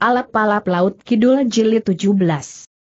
Alap-alap Laut Kidul Jilid 17.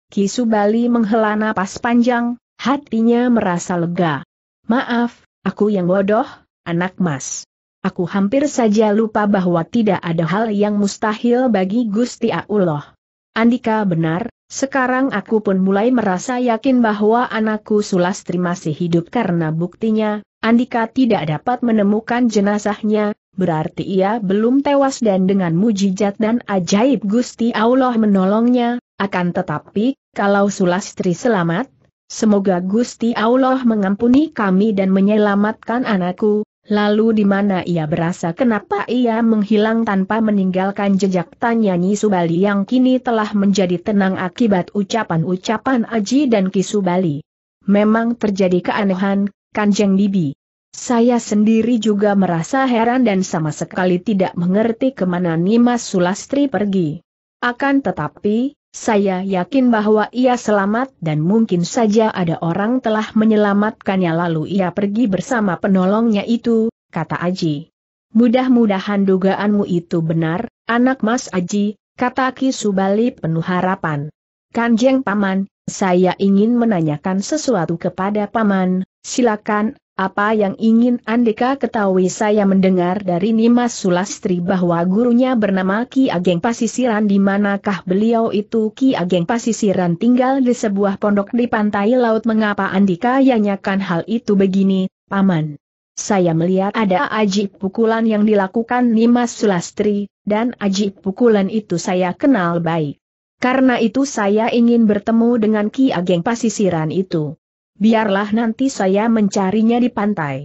Kisu Bali menghela napas panjang, hatinya merasa lega. Maaf, aku yang bodoh, anak mas. Aku hampir saja lupa bahwa tidak ada hal yang mustahil bagi Gusti Allah. Andika benar, sekarang aku pun mulai merasa yakin bahwa anakku Sulastri masih hidup karena buktinya, Andika tidak dapat menemukan jenazahnya, berarti ia belum tewas dan dengan mujizat dan ajaib Gusti Allah menolongnya, akan tetapi, kalau Sulastri selamat, semoga Gusti Allah mengampuni kami dan menyelamatkan anakku, lalu di mana ia berasa kenapa ia menghilang tanpa meninggalkan jejak tanya Subali yang kini telah menjadi tenang akibat ucapan-ucapan Aji dan Kisubali. Memang terjadi keanehan, Kanjeng Bibi. Saya sendiri juga merasa heran dan sama sekali tidak mengerti kemana Nimas Sulastri pergi. Akan tetapi, saya yakin bahwa ia selamat dan mungkin saja ada orang telah menyelamatkannya lalu ia pergi bersama penolongnya itu, kata Aji. Mudah-mudahan dugaanmu itu benar, anak Mas Aji, kata Ki Subali penuh harapan. Kanjeng Paman, saya ingin menanyakan sesuatu kepada Paman, silakan apa yang ingin Andika ketahui saya mendengar dari Nimas Sulastri bahwa gurunya bernama Ki Ageng Pasisiran di manakah beliau itu Ki Ageng Pasisiran tinggal di sebuah pondok di pantai laut mengapa Andika yanyakan hal itu begini, Paman. Saya melihat ada ajib pukulan yang dilakukan Nimas Sulastri, dan ajib pukulan itu saya kenal baik. Karena itu saya ingin bertemu dengan Ki Ageng Pasisiran itu biarlah nanti saya mencarinya di pantai.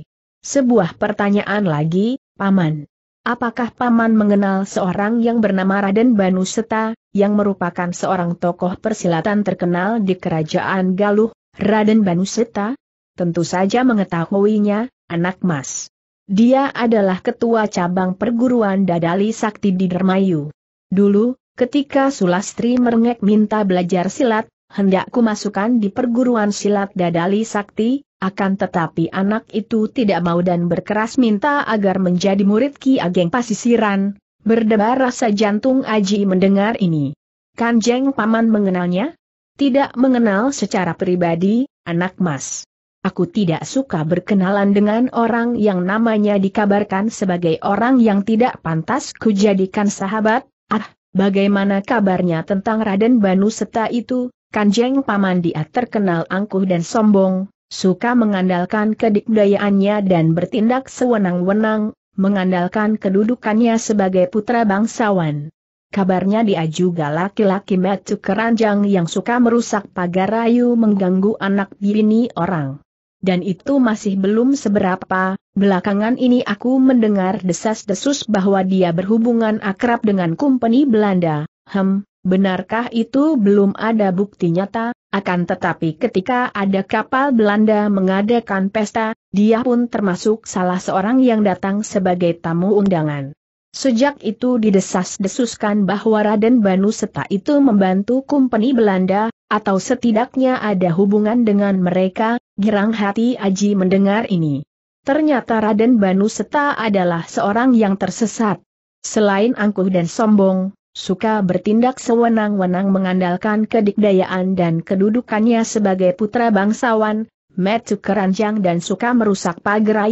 Sebuah pertanyaan lagi, Paman. Apakah Paman mengenal seorang yang bernama Raden Banuseta, yang merupakan seorang tokoh persilatan terkenal di Kerajaan Galuh, Raden Banuseta? Tentu saja mengetahuinya, anak mas. Dia adalah ketua cabang perguruan Dadali Sakti di Dermayu. Dulu, ketika Sulastri merengek minta belajar silat, hendakku masukkan di perguruan silat dadali sakti, akan tetapi anak itu tidak mau dan berkeras minta agar menjadi murid Ki Ageng Pasisiran, berdebar rasa jantung Aji mendengar ini. Kanjeng Paman mengenalnya? Tidak mengenal secara pribadi, anak mas. Aku tidak suka berkenalan dengan orang yang namanya dikabarkan sebagai orang yang tidak pantas kujadikan sahabat, ah, Bagaimana kabarnya tentang Raden Banu Seta itu? Kanjeng Paman dia terkenal angkuh dan sombong, suka mengandalkan kedikdayaannya dan bertindak sewenang-wenang, mengandalkan kedudukannya sebagai putra bangsawan. Kabarnya dia juga laki-laki metu keranjang yang suka merusak pagar rayu mengganggu anak bini orang. Dan itu masih belum seberapa, belakangan ini aku mendengar desas-desus bahwa dia berhubungan akrab dengan kumpeni Belanda, hem, Benarkah itu belum ada bukti nyata, akan tetapi ketika ada kapal Belanda mengadakan pesta, dia pun termasuk salah seorang yang datang sebagai tamu undangan. Sejak itu didesas-desuskan bahwa Raden Banu Seta itu membantu kompeni Belanda, atau setidaknya ada hubungan dengan mereka, gerang hati Aji mendengar ini. Ternyata Raden Banu Seta adalah seorang yang tersesat. Selain angkuh dan sombong, Suka bertindak sewenang-wenang mengandalkan kedikdayaan dan kedudukannya sebagai putra bangsawan, metu keranjang dan suka merusak pagar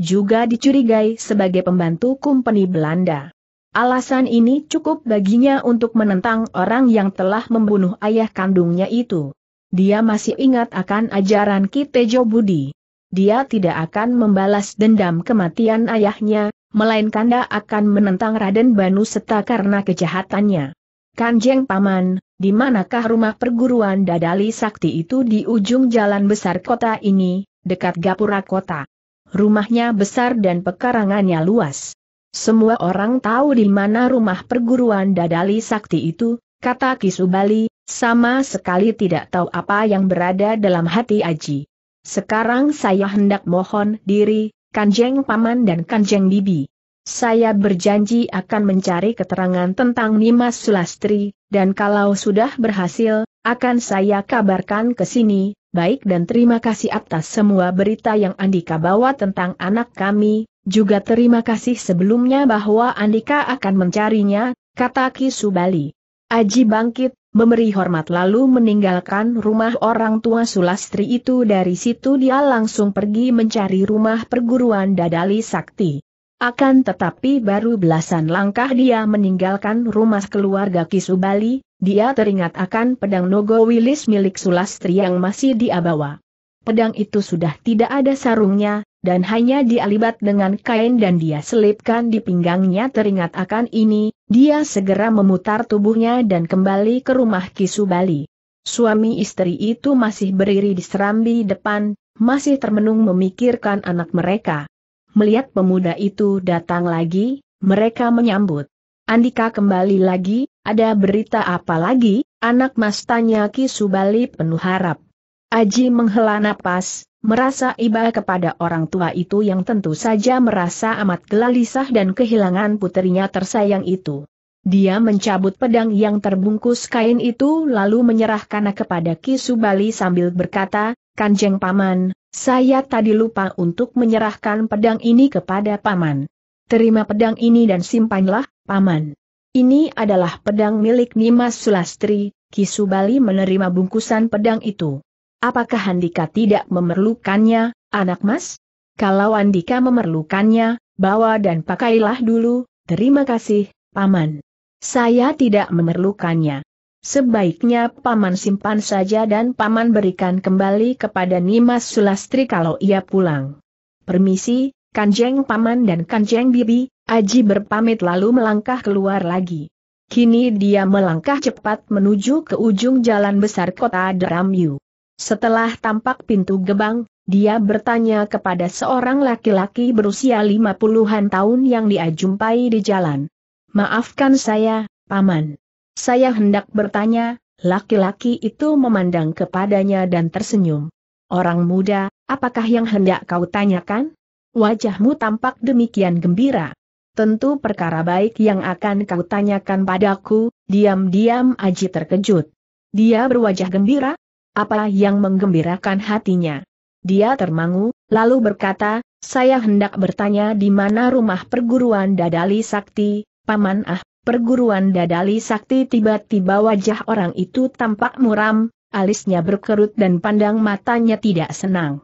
juga dicurigai sebagai pembantu kumpeni Belanda. Alasan ini cukup baginya untuk menentang orang yang telah membunuh ayah kandungnya itu. Dia masih ingat akan ajaran Kitejo Budi. Dia tidak akan membalas dendam kematian ayahnya, melainkan dia akan menentang Raden Banu Seta karena kejahatannya. Kanjeng Paman, di manakah rumah perguruan Dadali Sakti itu di ujung jalan besar kota ini, dekat Gapura kota. Rumahnya besar dan pekarangannya luas. Semua orang tahu di mana rumah perguruan Dadali Sakti itu, kata Kisubali, sama sekali tidak tahu apa yang berada dalam hati Aji. Sekarang saya hendak mohon diri, Kanjeng Paman dan Kanjeng Bibi. Saya berjanji akan mencari keterangan tentang Nimas Sulastri, dan kalau sudah berhasil, akan saya kabarkan ke sini, baik dan terima kasih atas semua berita yang Andika bawa tentang anak kami, juga terima kasih sebelumnya bahwa Andika akan mencarinya, kata Kisubali. Aji bangkit, memberi hormat lalu meninggalkan rumah orang tua Sulastri itu dari situ dia langsung pergi mencari rumah perguruan Dadali Sakti. Akan tetapi baru belasan langkah dia meninggalkan rumah keluarga Kisubali, dia teringat akan pedang Nogo Wilis milik Sulastri yang masih dia bawa. Pedang itu sudah tidak ada sarungnya, dan hanya dialibat dengan kain dan dia selipkan di pinggangnya teringat akan ini, dia segera memutar tubuhnya dan kembali ke rumah Kisubali. Suami istri itu masih beriri di serambi depan, masih termenung memikirkan anak mereka. Melihat pemuda itu datang lagi, mereka menyambut. Andika kembali lagi, ada berita apa lagi, anak mas tanya Ki Subali penuh harap. Aji menghela napas, merasa iba kepada orang tua itu yang tentu saja merasa amat gelisah dan kehilangan putrinya tersayang itu. Dia mencabut pedang yang terbungkus kain itu lalu menyerahkan kepada Ki Subali sambil berkata, Kanjeng Paman, saya tadi lupa untuk menyerahkan pedang ini kepada Paman. Terima pedang ini dan simpanlah, Paman. Ini adalah pedang milik Nimas Sulastri, Kisubali menerima bungkusan pedang itu. Apakah Handika tidak memerlukannya, anak mas? Kalau Handika memerlukannya, bawa dan pakailah dulu, terima kasih, Paman. Saya tidak memerlukannya. Sebaiknya paman simpan saja dan paman berikan kembali kepada Nimas Sulastri kalau ia pulang. Permisi, Kanjeng Paman dan Kanjeng Bibi, Aji berpamit lalu melangkah keluar lagi. Kini dia melangkah cepat menuju ke ujung jalan besar kota Deramyu. Setelah tampak pintu gebang, dia bertanya kepada seorang laki-laki berusia lima puluhan tahun yang dia jumpai di jalan. Maafkan saya, Paman. Saya hendak bertanya, laki-laki itu memandang kepadanya dan tersenyum. Orang muda, apakah yang hendak kau tanyakan? Wajahmu tampak demikian gembira. Tentu perkara baik yang akan kau tanyakan padaku, diam-diam Aji terkejut. Dia berwajah gembira? Apa yang menggembirakan hatinya? Dia termangu, lalu berkata, saya hendak bertanya di mana rumah perguruan Dadali Sakti, Paman Ah perguruan dadali sakti tiba-tiba wajah orang itu tampak muram, alisnya berkerut dan pandang matanya tidak senang.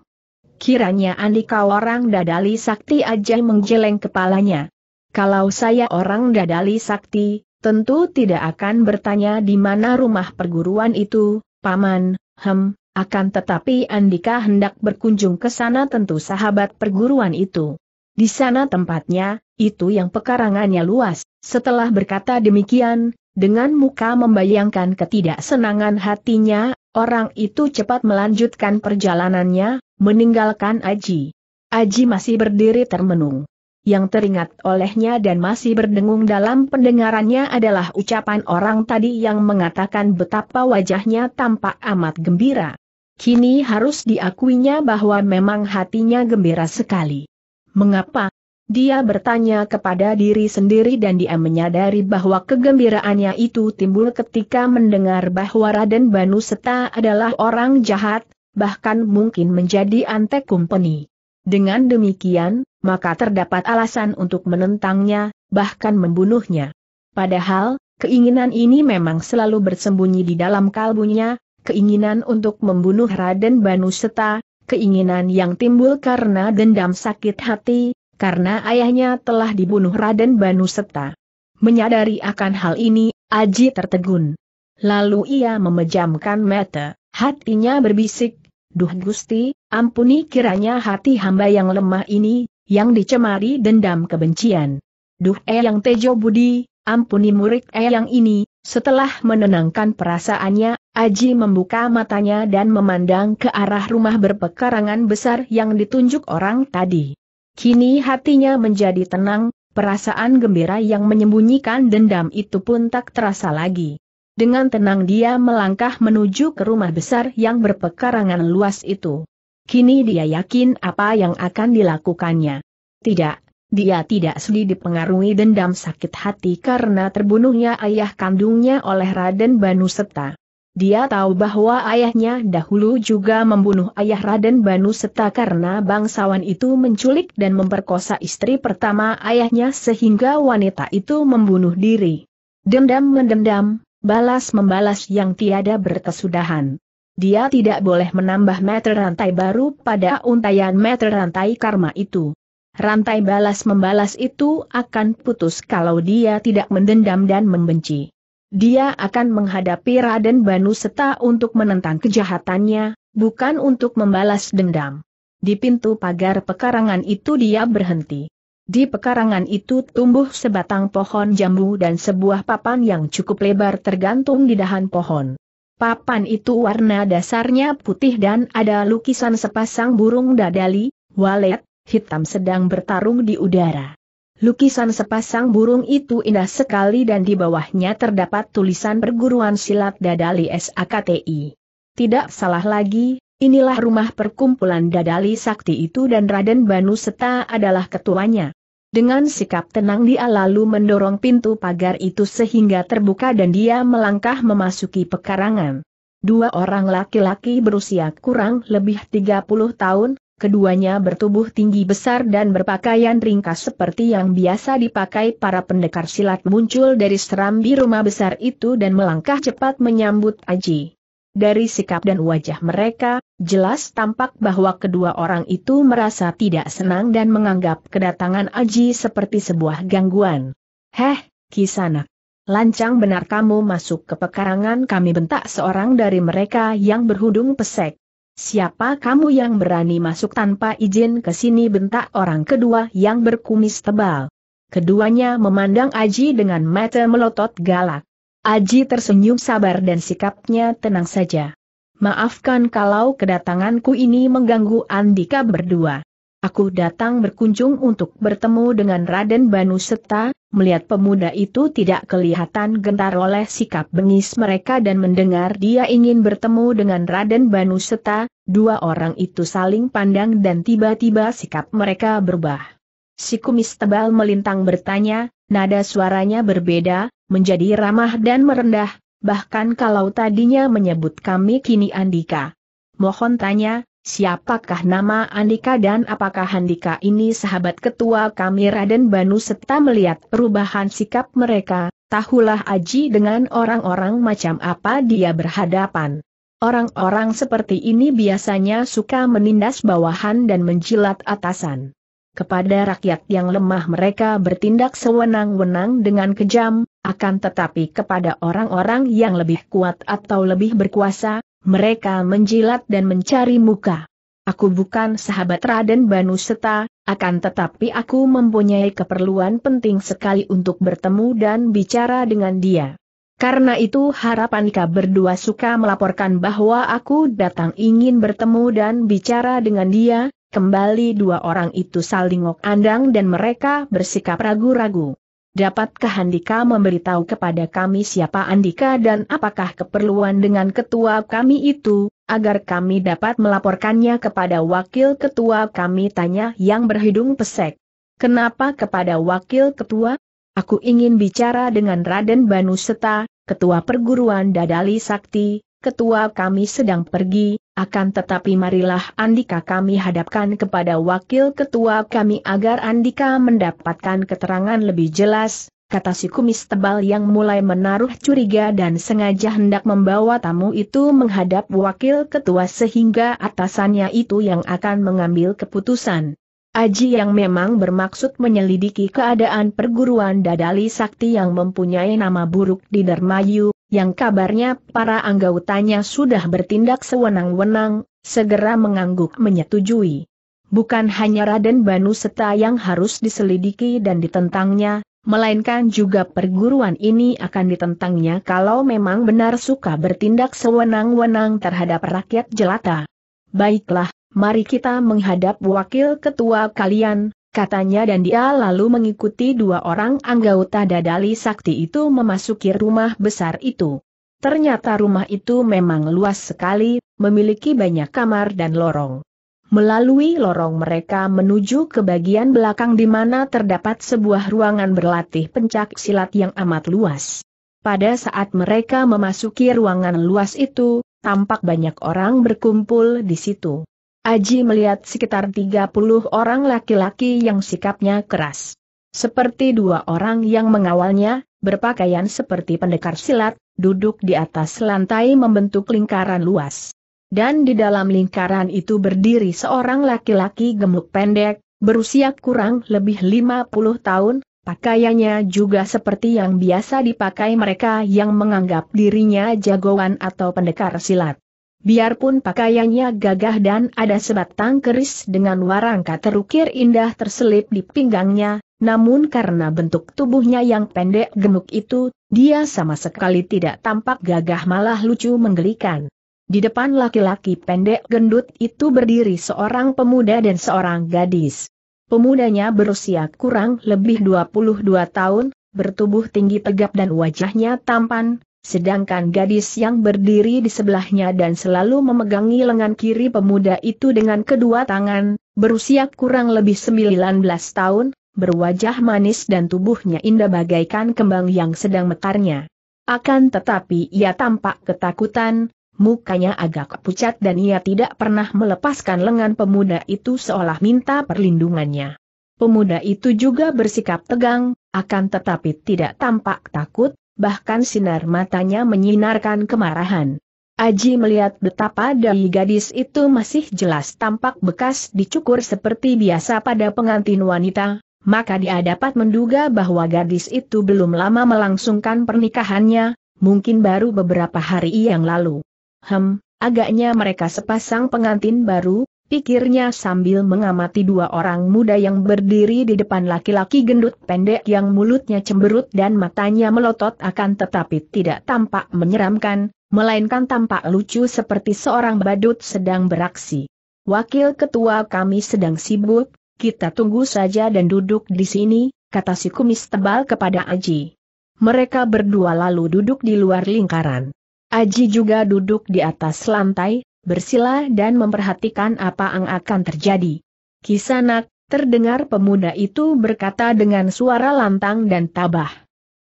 Kiranya Andika orang dadali sakti aja menggeleng kepalanya. Kalau saya orang dadali sakti, tentu tidak akan bertanya di mana rumah perguruan itu, Paman, hem, akan tetapi Andika hendak berkunjung ke sana tentu sahabat perguruan itu. Di sana tempatnya, itu yang pekarangannya luas. Setelah berkata demikian, dengan muka membayangkan ketidaksenangan hatinya, orang itu cepat melanjutkan perjalanannya, meninggalkan Aji. Aji masih berdiri termenung. Yang teringat olehnya dan masih berdengung dalam pendengarannya adalah ucapan orang tadi yang mengatakan betapa wajahnya tampak amat gembira. Kini harus diakuinya bahwa memang hatinya gembira sekali. Mengapa? Dia bertanya kepada diri sendiri dan dia menyadari bahwa kegembiraannya itu timbul ketika mendengar bahwa Raden Banu Seta adalah orang jahat, bahkan mungkin menjadi antek kumpeni. Dengan demikian, maka terdapat alasan untuk menentangnya, bahkan membunuhnya. Padahal, keinginan ini memang selalu bersembunyi di dalam kalbunya, keinginan untuk membunuh Raden Banu Seta, keinginan yang timbul karena dendam sakit hati, karena ayahnya telah dibunuh Raden Banu Serta. Menyadari akan hal ini, Aji tertegun. Lalu ia memejamkan mata, hatinya berbisik, Duh Gusti, ampuni kiranya hati hamba yang lemah ini, yang dicemari dendam kebencian. Duh Eyang Tejo Budi, ampuni murid Eyang ini, setelah menenangkan perasaannya, Aji membuka matanya dan memandang ke arah rumah berpekarangan besar yang ditunjuk orang tadi. Kini hatinya menjadi tenang, perasaan gembira yang menyembunyikan dendam itu pun tak terasa lagi. Dengan tenang dia melangkah menuju ke rumah besar yang berpekarangan luas itu. Kini dia yakin apa yang akan dilakukannya. Tidak, dia tidak sedih dipengaruhi dendam sakit hati karena terbunuhnya ayah kandungnya oleh Raden Banuseta. Dia tahu bahwa ayahnya dahulu juga membunuh ayah Raden Banu Seta karena bangsawan itu menculik dan memperkosa istri pertama ayahnya sehingga wanita itu membunuh diri. Dendam mendendam, balas membalas yang tiada berkesudahan. Dia tidak boleh menambah meter rantai baru pada untayan meter rantai karma itu. Rantai balas-membalas itu akan putus kalau dia tidak mendendam dan membenci. Dia akan menghadapi Raden Banu Seta untuk menentang kejahatannya, bukan untuk membalas dendam. Di pintu pagar pekarangan itu dia berhenti. Di pekarangan itu tumbuh sebatang pohon jambu dan sebuah papan yang cukup lebar tergantung di dahan pohon. Papan itu warna dasarnya putih dan ada lukisan sepasang burung dadali, walet, hitam sedang bertarung di udara. Lukisan sepasang burung itu indah sekali dan di bawahnya terdapat tulisan perguruan silat Dadali SAKTI. Tidak salah lagi, inilah rumah perkumpulan Dadali Sakti itu dan Raden Banu Seta adalah ketuanya. Dengan sikap tenang dia lalu mendorong pintu pagar itu sehingga terbuka dan dia melangkah memasuki pekarangan. Dua orang laki-laki berusia kurang lebih 30 tahun, Keduanya bertubuh tinggi besar dan berpakaian ringkas seperti yang biasa dipakai para pendekar silat muncul dari serambi rumah besar itu dan melangkah cepat menyambut Aji. Dari sikap dan wajah mereka, jelas tampak bahwa kedua orang itu merasa tidak senang dan menganggap kedatangan Aji seperti sebuah gangguan. Heh, kisanak. Lancang benar kamu masuk ke pekarangan kami bentak seorang dari mereka yang berhudung pesek. Siapa kamu yang berani masuk tanpa izin ke sini bentak orang kedua yang berkumis tebal. Keduanya memandang Aji dengan mata melotot galak. Aji tersenyum sabar dan sikapnya tenang saja. Maafkan kalau kedatanganku ini mengganggu Andika berdua. Aku datang berkunjung untuk bertemu dengan Raden Banu Seta, melihat pemuda itu tidak kelihatan gentar oleh sikap bengis mereka dan mendengar dia ingin bertemu dengan Raden Banu Seta, dua orang itu saling pandang dan tiba-tiba sikap mereka berubah. Si kumis tebal melintang bertanya, nada suaranya berbeda, menjadi ramah dan merendah, bahkan kalau tadinya menyebut kami kini Andika. Mohon tanya, Siapakah nama Andika dan apakah Andika ini sahabat ketua kami Raden Banu serta melihat perubahan sikap mereka, tahulah Aji dengan orang-orang macam apa dia berhadapan. Orang-orang seperti ini biasanya suka menindas bawahan dan menjilat atasan. Kepada rakyat yang lemah mereka bertindak sewenang-wenang dengan kejam, akan tetapi kepada orang-orang yang lebih kuat atau lebih berkuasa, mereka menjilat dan mencari muka. Aku bukan sahabat Raden Banu Seta, akan tetapi aku mempunyai keperluan penting sekali untuk bertemu dan bicara dengan dia. Karena itu harapan Ka berdua suka melaporkan bahwa aku datang ingin bertemu dan bicara dengan dia, kembali dua orang itu saling ngok andang dan mereka bersikap ragu-ragu. Dapatkah Andika memberitahu kepada kami siapa Andika dan apakah keperluan dengan ketua kami itu, agar kami dapat melaporkannya kepada wakil ketua kami tanya yang berhidung pesek. Kenapa kepada wakil ketua? Aku ingin bicara dengan Raden Banuseta, ketua perguruan Dadali Sakti, ketua kami sedang pergi, akan tetapi marilah Andika kami hadapkan kepada wakil ketua kami agar Andika mendapatkan keterangan lebih jelas, kata si kumis tebal yang mulai menaruh curiga dan sengaja hendak membawa tamu itu menghadap wakil ketua sehingga atasannya itu yang akan mengambil keputusan. Aji yang memang bermaksud menyelidiki keadaan perguruan Dadali Sakti yang mempunyai nama buruk di Dermayu, yang kabarnya para anggotanya sudah bertindak sewenang-wenang, segera mengangguk menyetujui. Bukan hanya Raden Banu Seta yang harus diselidiki dan ditentangnya, melainkan juga perguruan ini akan ditentangnya kalau memang benar suka bertindak sewenang-wenang terhadap rakyat jelata. Baiklah, mari kita menghadap wakil ketua kalian, katanya dan dia lalu mengikuti dua orang anggota dadali sakti itu memasuki rumah besar itu. Ternyata rumah itu memang luas sekali, memiliki banyak kamar dan lorong. Melalui lorong mereka menuju ke bagian belakang di mana terdapat sebuah ruangan berlatih pencak silat yang amat luas. Pada saat mereka memasuki ruangan luas itu, tampak banyak orang berkumpul di situ. Aji melihat sekitar 30 orang laki-laki yang sikapnya keras. Seperti dua orang yang mengawalnya, berpakaian seperti pendekar silat, duduk di atas lantai membentuk lingkaran luas. Dan di dalam lingkaran itu berdiri seorang laki-laki gemuk pendek, berusia kurang lebih 50 tahun, pakaiannya juga seperti yang biasa dipakai mereka yang menganggap dirinya jagoan atau pendekar silat. Biarpun pakaiannya gagah dan ada sebatang keris dengan warangka terukir indah terselip di pinggangnya, namun karena bentuk tubuhnya yang pendek gemuk itu, dia sama sekali tidak tampak gagah malah lucu menggelikan. Di depan laki-laki pendek gendut itu berdiri seorang pemuda dan seorang gadis. Pemudanya berusia kurang lebih 22 tahun, bertubuh tinggi tegap dan wajahnya tampan, Sedangkan gadis yang berdiri di sebelahnya dan selalu memegangi lengan kiri pemuda itu dengan kedua tangan, berusia kurang lebih 19 tahun, berwajah manis dan tubuhnya indah bagaikan kembang yang sedang mekarnya. Akan tetapi ia tampak ketakutan, mukanya agak pucat dan ia tidak pernah melepaskan lengan pemuda itu seolah minta perlindungannya. Pemuda itu juga bersikap tegang, akan tetapi tidak tampak takut, bahkan sinar matanya menyinarkan kemarahan. Aji melihat betapa dari gadis itu masih jelas tampak bekas dicukur seperti biasa pada pengantin wanita, maka dia dapat menduga bahwa gadis itu belum lama melangsungkan pernikahannya, mungkin baru beberapa hari yang lalu. Hem, agaknya mereka sepasang pengantin baru, pikirnya sambil mengamati dua orang muda yang berdiri di depan laki-laki gendut pendek yang mulutnya cemberut dan matanya melotot akan tetapi tidak tampak menyeramkan, melainkan tampak lucu seperti seorang badut sedang beraksi. Wakil ketua kami sedang sibuk, kita tunggu saja dan duduk di sini, kata si kumis tebal kepada Aji. Mereka berdua lalu duduk di luar lingkaran. Aji juga duduk di atas lantai, bersila dan memperhatikan apa yang akan terjadi. Kisanak, terdengar pemuda itu berkata dengan suara lantang dan tabah.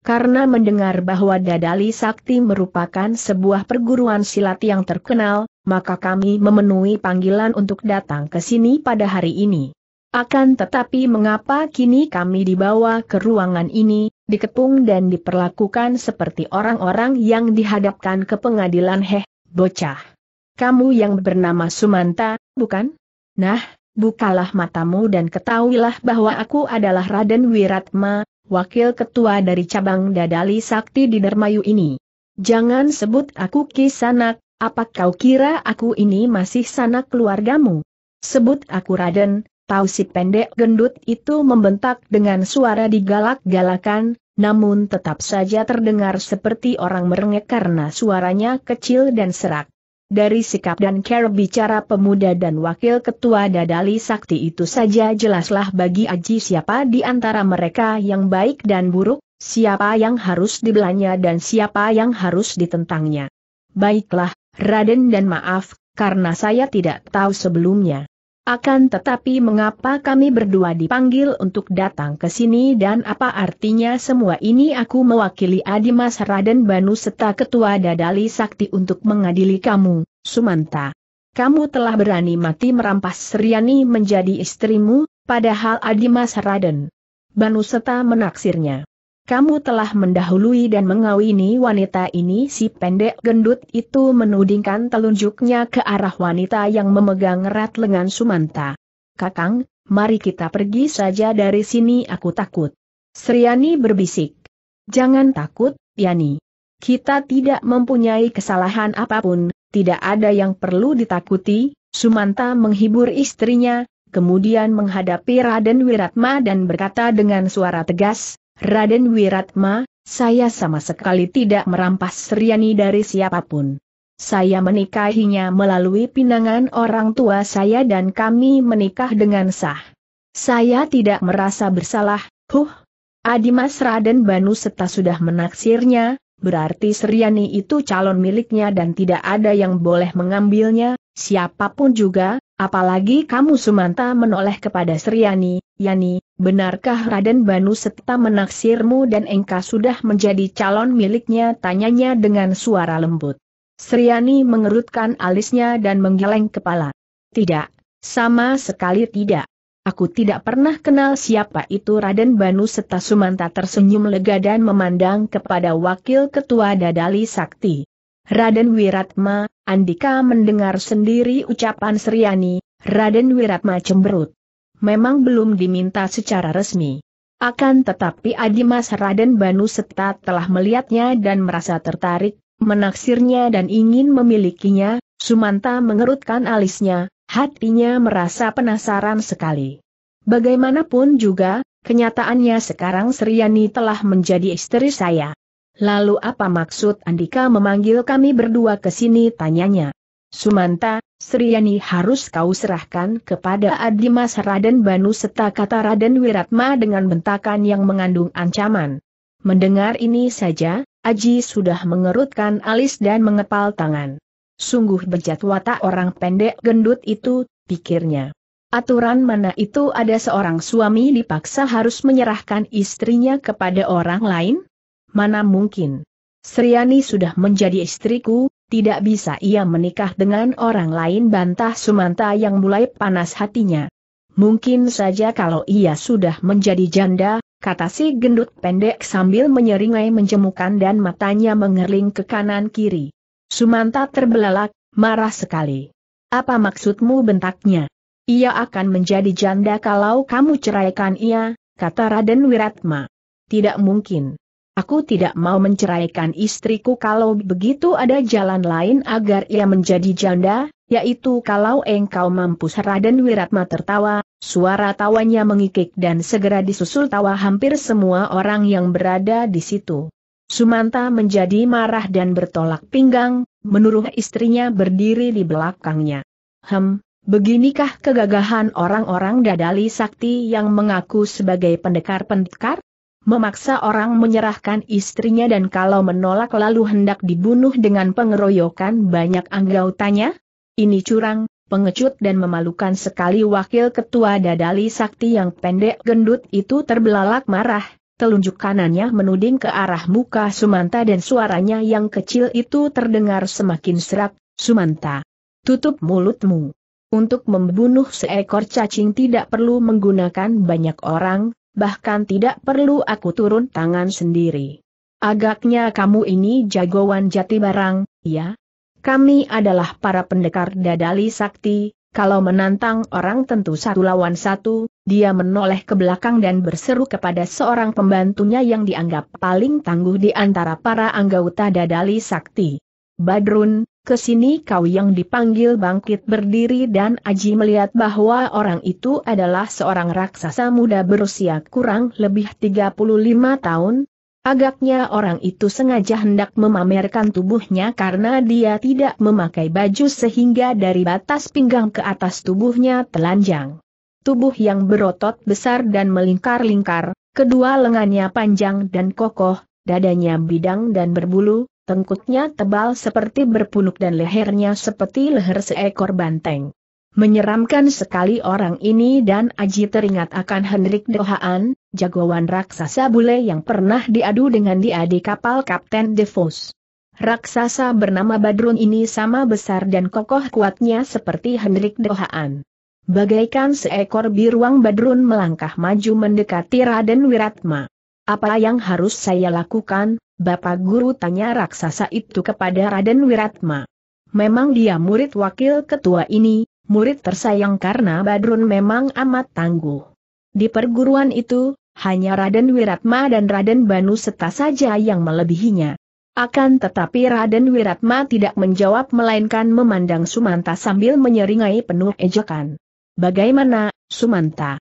Karena mendengar bahwa Dadali Sakti merupakan sebuah perguruan silat yang terkenal, maka kami memenuhi panggilan untuk datang ke sini pada hari ini. Akan tetapi mengapa kini kami dibawa ke ruangan ini, dikepung dan diperlakukan seperti orang-orang yang dihadapkan ke pengadilan heh, bocah kamu yang bernama Sumanta, bukan? Nah, bukalah matamu dan ketahuilah bahwa aku adalah Raden Wiratma, wakil ketua dari cabang Dadali Sakti di Dermayu ini. Jangan sebut aku Kisanak, apa kau kira aku ini masih sanak keluargamu? Sebut aku Raden, tahu si pendek gendut itu membentak dengan suara digalak-galakan, namun tetap saja terdengar seperti orang merengek karena suaranya kecil dan serak. Dari sikap dan cara bicara pemuda dan wakil ketua Dadali Sakti itu saja jelaslah bagi Aji siapa di antara mereka yang baik dan buruk, siapa yang harus dibelanya dan siapa yang harus ditentangnya. Baiklah, Raden dan maaf, karena saya tidak tahu sebelumnya. Akan tetapi mengapa kami berdua dipanggil untuk datang ke sini dan apa artinya semua ini aku mewakili Adi Mas Raden Banu serta Ketua Dadali Sakti untuk mengadili kamu, Sumanta. Kamu telah berani mati merampas Seriani menjadi istrimu, padahal Adi Mas Raden Banu serta menaksirnya kamu telah mendahului dan mengawini wanita ini si pendek gendut itu menudingkan telunjuknya ke arah wanita yang memegang erat lengan Sumanta. Kakang, mari kita pergi saja dari sini aku takut. Sriani berbisik. Jangan takut, Yani. Kita tidak mempunyai kesalahan apapun, tidak ada yang perlu ditakuti, Sumanta menghibur istrinya, kemudian menghadapi Raden Wiratma dan berkata dengan suara tegas, Raden Wiratma, saya sama sekali tidak merampas Riani dari siapapun. Saya menikahinya melalui pinangan orang tua saya dan kami menikah dengan sah. Saya tidak merasa bersalah, huh. Adimas Raden Banu Seta sudah menaksirnya, berarti Sriani itu calon miliknya dan tidak ada yang boleh mengambilnya, siapapun juga, apalagi kamu Sumanta menoleh kepada Sriani, Yani, Benarkah Raden Banu Seta menaksirmu dan engkau sudah menjadi calon miliknya? Tanyanya dengan suara lembut. Sriani mengerutkan alisnya dan menggeleng kepala. Tidak, sama sekali tidak. Aku tidak pernah kenal siapa itu Raden Banu Seta Sumanta tersenyum lega dan memandang kepada Wakil Ketua Dadali Sakti. Raden Wiratma, Andika mendengar sendiri ucapan Sriani, Raden Wiratma cemberut memang belum diminta secara resmi. Akan tetapi Adimas Raden Banu Seta telah melihatnya dan merasa tertarik, menaksirnya dan ingin memilikinya, Sumanta mengerutkan alisnya, hatinya merasa penasaran sekali. Bagaimanapun juga, kenyataannya sekarang Seriani telah menjadi istri saya. Lalu apa maksud Andika memanggil kami berdua ke sini tanyanya? Sumanta, Sriani harus kau serahkan kepada Adimas Raden Banu serta kata Raden Wiratma dengan bentakan yang mengandung ancaman. Mendengar ini saja, Aji sudah mengerutkan alis dan mengepal tangan. Sungguh bejat watak orang pendek gendut itu, pikirnya. Aturan mana itu ada seorang suami dipaksa harus menyerahkan istrinya kepada orang lain? Mana mungkin? Sriani sudah menjadi istriku, tidak bisa ia menikah dengan orang lain bantah Sumanta yang mulai panas hatinya. Mungkin saja kalau ia sudah menjadi janda, kata si gendut pendek sambil menyeringai menjemukan dan matanya mengerling ke kanan kiri. Sumanta terbelalak, marah sekali. Apa maksudmu bentaknya? Ia akan menjadi janda kalau kamu ceraikan ia, kata Raden Wiratma. Tidak mungkin. Aku tidak mau menceraikan istriku kalau begitu ada jalan lain agar ia menjadi janda, yaitu kalau engkau mampu Raden Wiratma tertawa, suara tawanya mengikik dan segera disusul tawa hampir semua orang yang berada di situ. Sumanta menjadi marah dan bertolak pinggang, menurut istrinya berdiri di belakangnya. Hem, beginikah kegagahan orang-orang dadali sakti yang mengaku sebagai pendekar-pendekar? memaksa orang menyerahkan istrinya dan kalau menolak lalu hendak dibunuh dengan pengeroyokan banyak anggautanya? Ini curang, pengecut dan memalukan sekali wakil ketua Dadali Sakti yang pendek gendut itu terbelalak marah, telunjuk kanannya menuding ke arah muka Sumanta dan suaranya yang kecil itu terdengar semakin serak, Sumanta. Tutup mulutmu. Untuk membunuh seekor cacing tidak perlu menggunakan banyak orang, bahkan tidak perlu aku turun tangan sendiri. Agaknya kamu ini jagoan jati barang, ya? Kami adalah para pendekar dadali sakti, kalau menantang orang tentu satu lawan satu, dia menoleh ke belakang dan berseru kepada seorang pembantunya yang dianggap paling tangguh di antara para anggota dadali sakti. Badrun, ke sini kau yang dipanggil bangkit berdiri dan Aji melihat bahwa orang itu adalah seorang raksasa muda berusia kurang lebih 35 tahun. Agaknya orang itu sengaja hendak memamerkan tubuhnya karena dia tidak memakai baju sehingga dari batas pinggang ke atas tubuhnya telanjang. Tubuh yang berotot besar dan melingkar-lingkar, kedua lengannya panjang dan kokoh, dadanya bidang dan berbulu, tengkuknya tebal seperti berpunuk dan lehernya seperti leher seekor banteng. Menyeramkan sekali orang ini dan Aji teringat akan Hendrik Dohaan, jagoan raksasa bule yang pernah diadu dengan dia di kapal Kapten Devos. Raksasa bernama Badrun ini sama besar dan kokoh kuatnya seperti Hendrik Dohaan. Bagaikan seekor biruang Badrun melangkah maju mendekati Raden Wiratma. Apa yang harus saya lakukan? Bapak Guru tanya raksasa itu kepada Raden Wiratma. Memang dia murid wakil ketua ini, murid tersayang karena Badrun memang amat tangguh. Di perguruan itu, hanya Raden Wiratma dan Raden Banu Seta saja yang melebihinya. Akan tetapi Raden Wiratma tidak menjawab melainkan memandang Sumanta sambil menyeringai penuh ejekan. Bagaimana, Sumanta?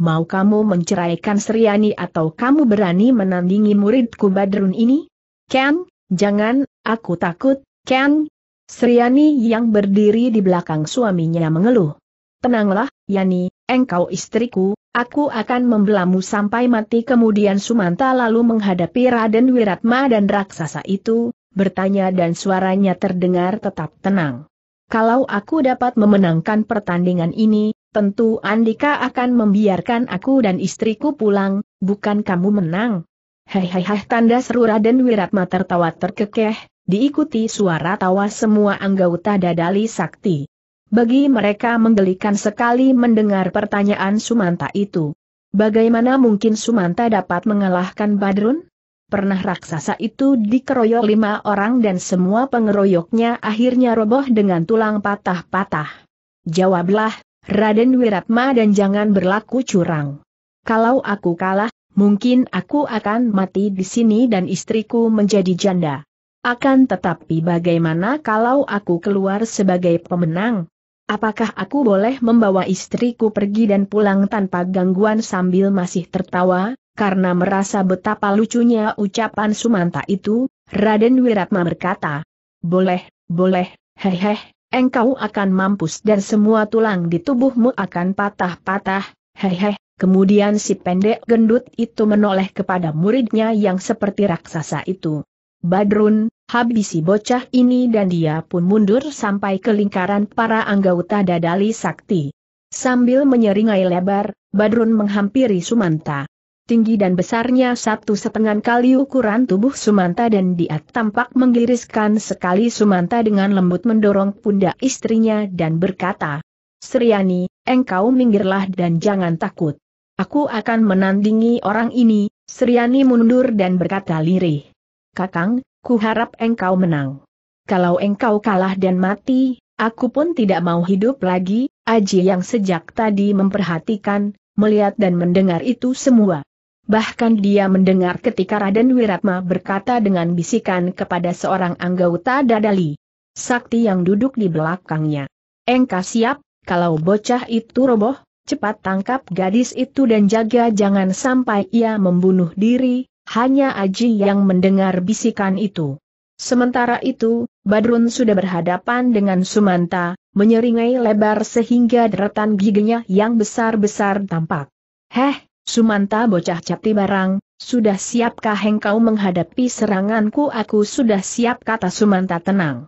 mau kamu menceraikan Sriani atau kamu berani menandingi muridku Badrun ini? Ken, jangan, aku takut, Ken. Sriani yang berdiri di belakang suaminya mengeluh. Tenanglah, Yani, engkau istriku, aku akan membelamu sampai mati kemudian Sumanta lalu menghadapi Raden Wiratma dan raksasa itu, bertanya dan suaranya terdengar tetap tenang. Kalau aku dapat memenangkan pertandingan ini, Tentu Andika akan membiarkan aku dan istriku pulang, bukan kamu menang. Hehehe tanda seru Raden Wiratma tertawa terkekeh, diikuti suara tawa semua anggota dadali sakti. Bagi mereka menggelikan sekali mendengar pertanyaan Sumanta itu. Bagaimana mungkin Sumanta dapat mengalahkan Badrun? Pernah raksasa itu dikeroyok lima orang dan semua pengeroyoknya akhirnya roboh dengan tulang patah-patah. Jawablah, Raden Wiratma dan jangan berlaku curang. Kalau aku kalah, mungkin aku akan mati di sini dan istriku menjadi janda. Akan tetapi bagaimana kalau aku keluar sebagai pemenang? Apakah aku boleh membawa istriku pergi dan pulang tanpa gangguan sambil masih tertawa? Karena merasa betapa lucunya ucapan Sumanta itu, Raden Wiratma berkata, Boleh, boleh, hehehe engkau akan mampus dan semua tulang di tubuhmu akan patah-patah, hehe. Kemudian si pendek gendut itu menoleh kepada muridnya yang seperti raksasa itu. Badrun, habisi bocah ini dan dia pun mundur sampai ke lingkaran para anggota dadali sakti. Sambil menyeringai lebar, Badrun menghampiri Sumanta. Tinggi dan besarnya satu setengah kali ukuran tubuh Sumanta dan dia tampak menggiriskan sekali Sumanta dengan lembut mendorong pundak istrinya dan berkata, Sriani, engkau minggirlah dan jangan takut. Aku akan menandingi orang ini, Sriani mundur dan berkata lirih. Kakang, ku harap engkau menang. Kalau engkau kalah dan mati, aku pun tidak mau hidup lagi, Aji yang sejak tadi memperhatikan, melihat dan mendengar itu semua. Bahkan dia mendengar ketika Raden Wiratma berkata dengan bisikan kepada seorang anggota Dadali. Sakti yang duduk di belakangnya. Engkau siap, kalau bocah itu roboh, cepat tangkap gadis itu dan jaga jangan sampai ia membunuh diri, hanya Aji yang mendengar bisikan itu. Sementara itu, Badrun sudah berhadapan dengan Sumanta, menyeringai lebar sehingga deretan giginya yang besar-besar tampak. Heh, Sumanta bocah capti barang, sudah siapkah engkau menghadapi seranganku? Aku sudah siap kata Sumanta tenang.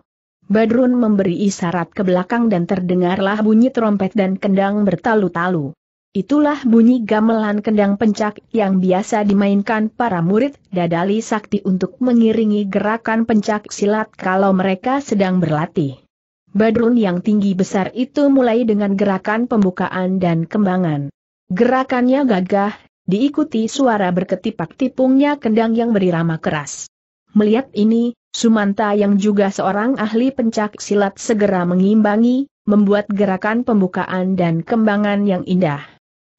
Badrun memberi isyarat ke belakang dan terdengarlah bunyi trompet dan kendang bertalu-talu. Itulah bunyi gamelan kendang pencak yang biasa dimainkan para murid dadali sakti untuk mengiringi gerakan pencak silat kalau mereka sedang berlatih. Badrun yang tinggi besar itu mulai dengan gerakan pembukaan dan kembangan. Gerakannya gagah, diikuti suara berketipak tipungnya kendang yang berirama keras. Melihat ini, Sumanta yang juga seorang ahli pencak silat segera mengimbangi, membuat gerakan pembukaan dan kembangan yang indah.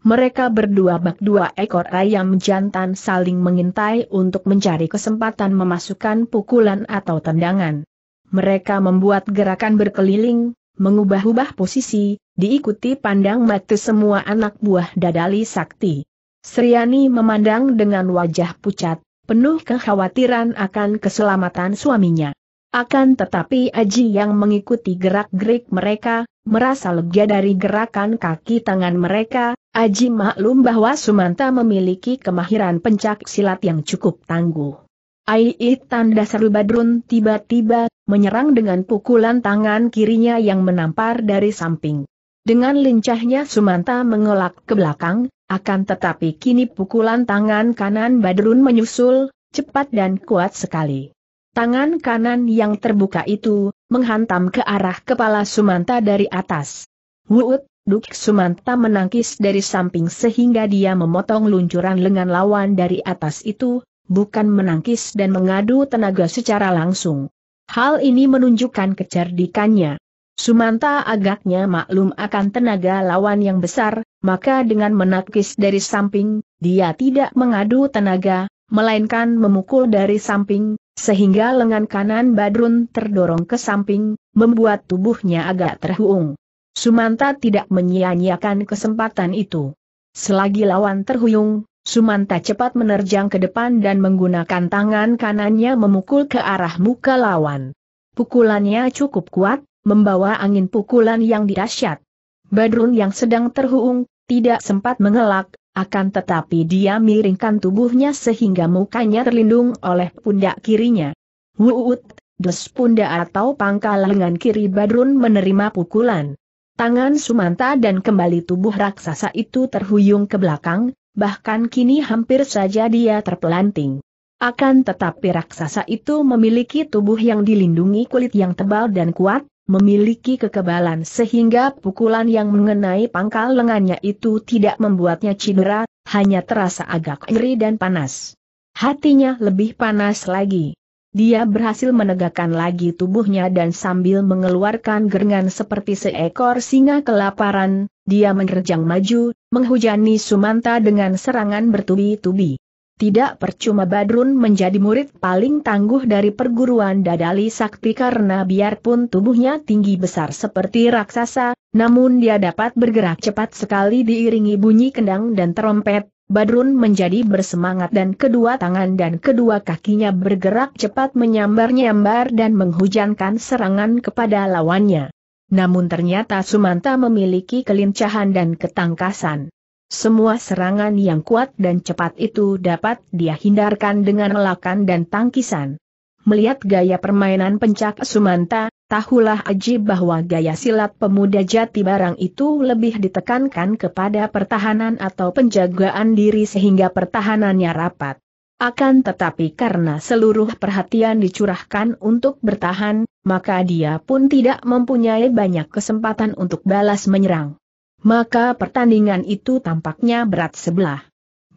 Mereka berdua bak dua ekor ayam jantan saling mengintai untuk mencari kesempatan memasukkan pukulan atau tendangan. Mereka membuat gerakan berkeliling, mengubah-ubah posisi, diikuti pandang mata semua anak buah Dadali Sakti. Sriani memandang dengan wajah pucat, penuh kekhawatiran akan keselamatan suaminya. Akan tetapi Aji yang mengikuti gerak-gerik mereka, merasa lega dari gerakan kaki tangan mereka, Aji maklum bahwa Sumanta memiliki kemahiran pencak silat yang cukup tangguh. Ai tanda seru Badrun tiba-tiba, menyerang dengan pukulan tangan kirinya yang menampar dari samping. Dengan lincahnya Sumanta mengelak ke belakang, akan tetapi kini pukulan tangan kanan Badrun menyusul, cepat dan kuat sekali. Tangan kanan yang terbuka itu, menghantam ke arah kepala Sumanta dari atas. Wuut, Duk Sumanta menangkis dari samping sehingga dia memotong luncuran lengan lawan dari atas itu, bukan menangkis dan mengadu tenaga secara langsung. Hal ini menunjukkan kecerdikannya. Sumanta agaknya maklum akan tenaga lawan yang besar, maka dengan menakis dari samping, dia tidak mengadu tenaga, melainkan memukul dari samping, sehingga lengan kanan Badrun terdorong ke samping, membuat tubuhnya agak terhuyung. Sumanta tidak menyia-nyiakan kesempatan itu. Selagi lawan terhuyung, Sumanta cepat menerjang ke depan dan menggunakan tangan kanannya memukul ke arah muka lawan. Pukulannya cukup kuat, membawa angin pukulan yang dirasyat. Badrun yang sedang terhuyung tidak sempat mengelak, akan tetapi dia miringkan tubuhnya sehingga mukanya terlindung oleh pundak kirinya. Wuut, des pundak atau pangkal lengan kiri Badrun menerima pukulan. Tangan Sumanta dan kembali tubuh raksasa itu terhuyung ke belakang, bahkan kini hampir saja dia terpelanting. Akan tetapi raksasa itu memiliki tubuh yang dilindungi kulit yang tebal dan kuat, memiliki kekebalan sehingga pukulan yang mengenai pangkal lengannya itu tidak membuatnya cedera, hanya terasa agak nyeri dan panas. Hatinya lebih panas lagi. Dia berhasil menegakkan lagi tubuhnya dan sambil mengeluarkan gerangan seperti seekor singa kelaparan, dia menerjang maju, menghujani Sumanta dengan serangan bertubi-tubi. Tidak percuma Badrun menjadi murid paling tangguh dari perguruan Dadali Sakti karena biarpun tubuhnya tinggi besar seperti raksasa, namun dia dapat bergerak cepat sekali diiringi bunyi kendang dan terompet. Badrun menjadi bersemangat dan kedua tangan dan kedua kakinya bergerak cepat menyambar-nyambar dan menghujankan serangan kepada lawannya. Namun ternyata Sumanta memiliki kelincahan dan ketangkasan. Semua serangan yang kuat dan cepat itu dapat dia hindarkan dengan lakan dan tangkisan. Melihat gaya permainan pencak Sumanta, tahulah Aji bahwa gaya silat pemuda jati barang itu lebih ditekankan kepada pertahanan atau penjagaan diri sehingga pertahanannya rapat. Akan tetapi karena seluruh perhatian dicurahkan untuk bertahan, maka dia pun tidak mempunyai banyak kesempatan untuk balas menyerang maka pertandingan itu tampaknya berat sebelah.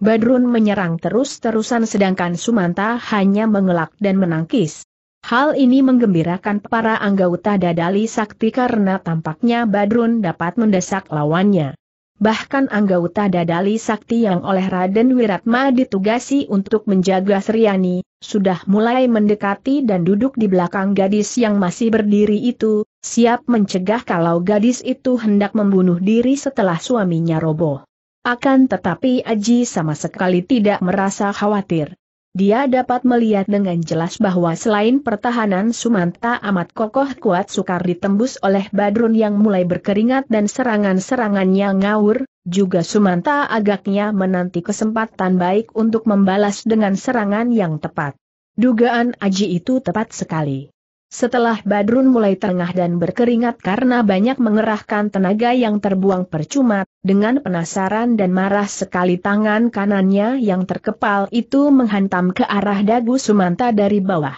Badrun menyerang terus-terusan sedangkan Sumanta hanya mengelak dan menangkis. Hal ini menggembirakan para anggota Dadali Sakti karena tampaknya Badrun dapat mendesak lawannya bahkan anggota Dadali Sakti yang oleh Raden Wiratma ditugasi untuk menjaga Sriani, sudah mulai mendekati dan duduk di belakang gadis yang masih berdiri itu, siap mencegah kalau gadis itu hendak membunuh diri setelah suaminya roboh. Akan tetapi Aji sama sekali tidak merasa khawatir. Dia dapat melihat dengan jelas bahwa selain pertahanan Sumanta amat kokoh kuat sukar ditembus oleh Badrun yang mulai berkeringat dan serangan-serangannya ngawur, juga Sumanta agaknya menanti kesempatan baik untuk membalas dengan serangan yang tepat. Dugaan Aji itu tepat sekali. Setelah Badrun mulai tengah dan berkeringat karena banyak mengerahkan tenaga yang terbuang percuma, dengan penasaran dan marah sekali tangan kanannya yang terkepal itu menghantam ke arah dagu Sumanta dari bawah.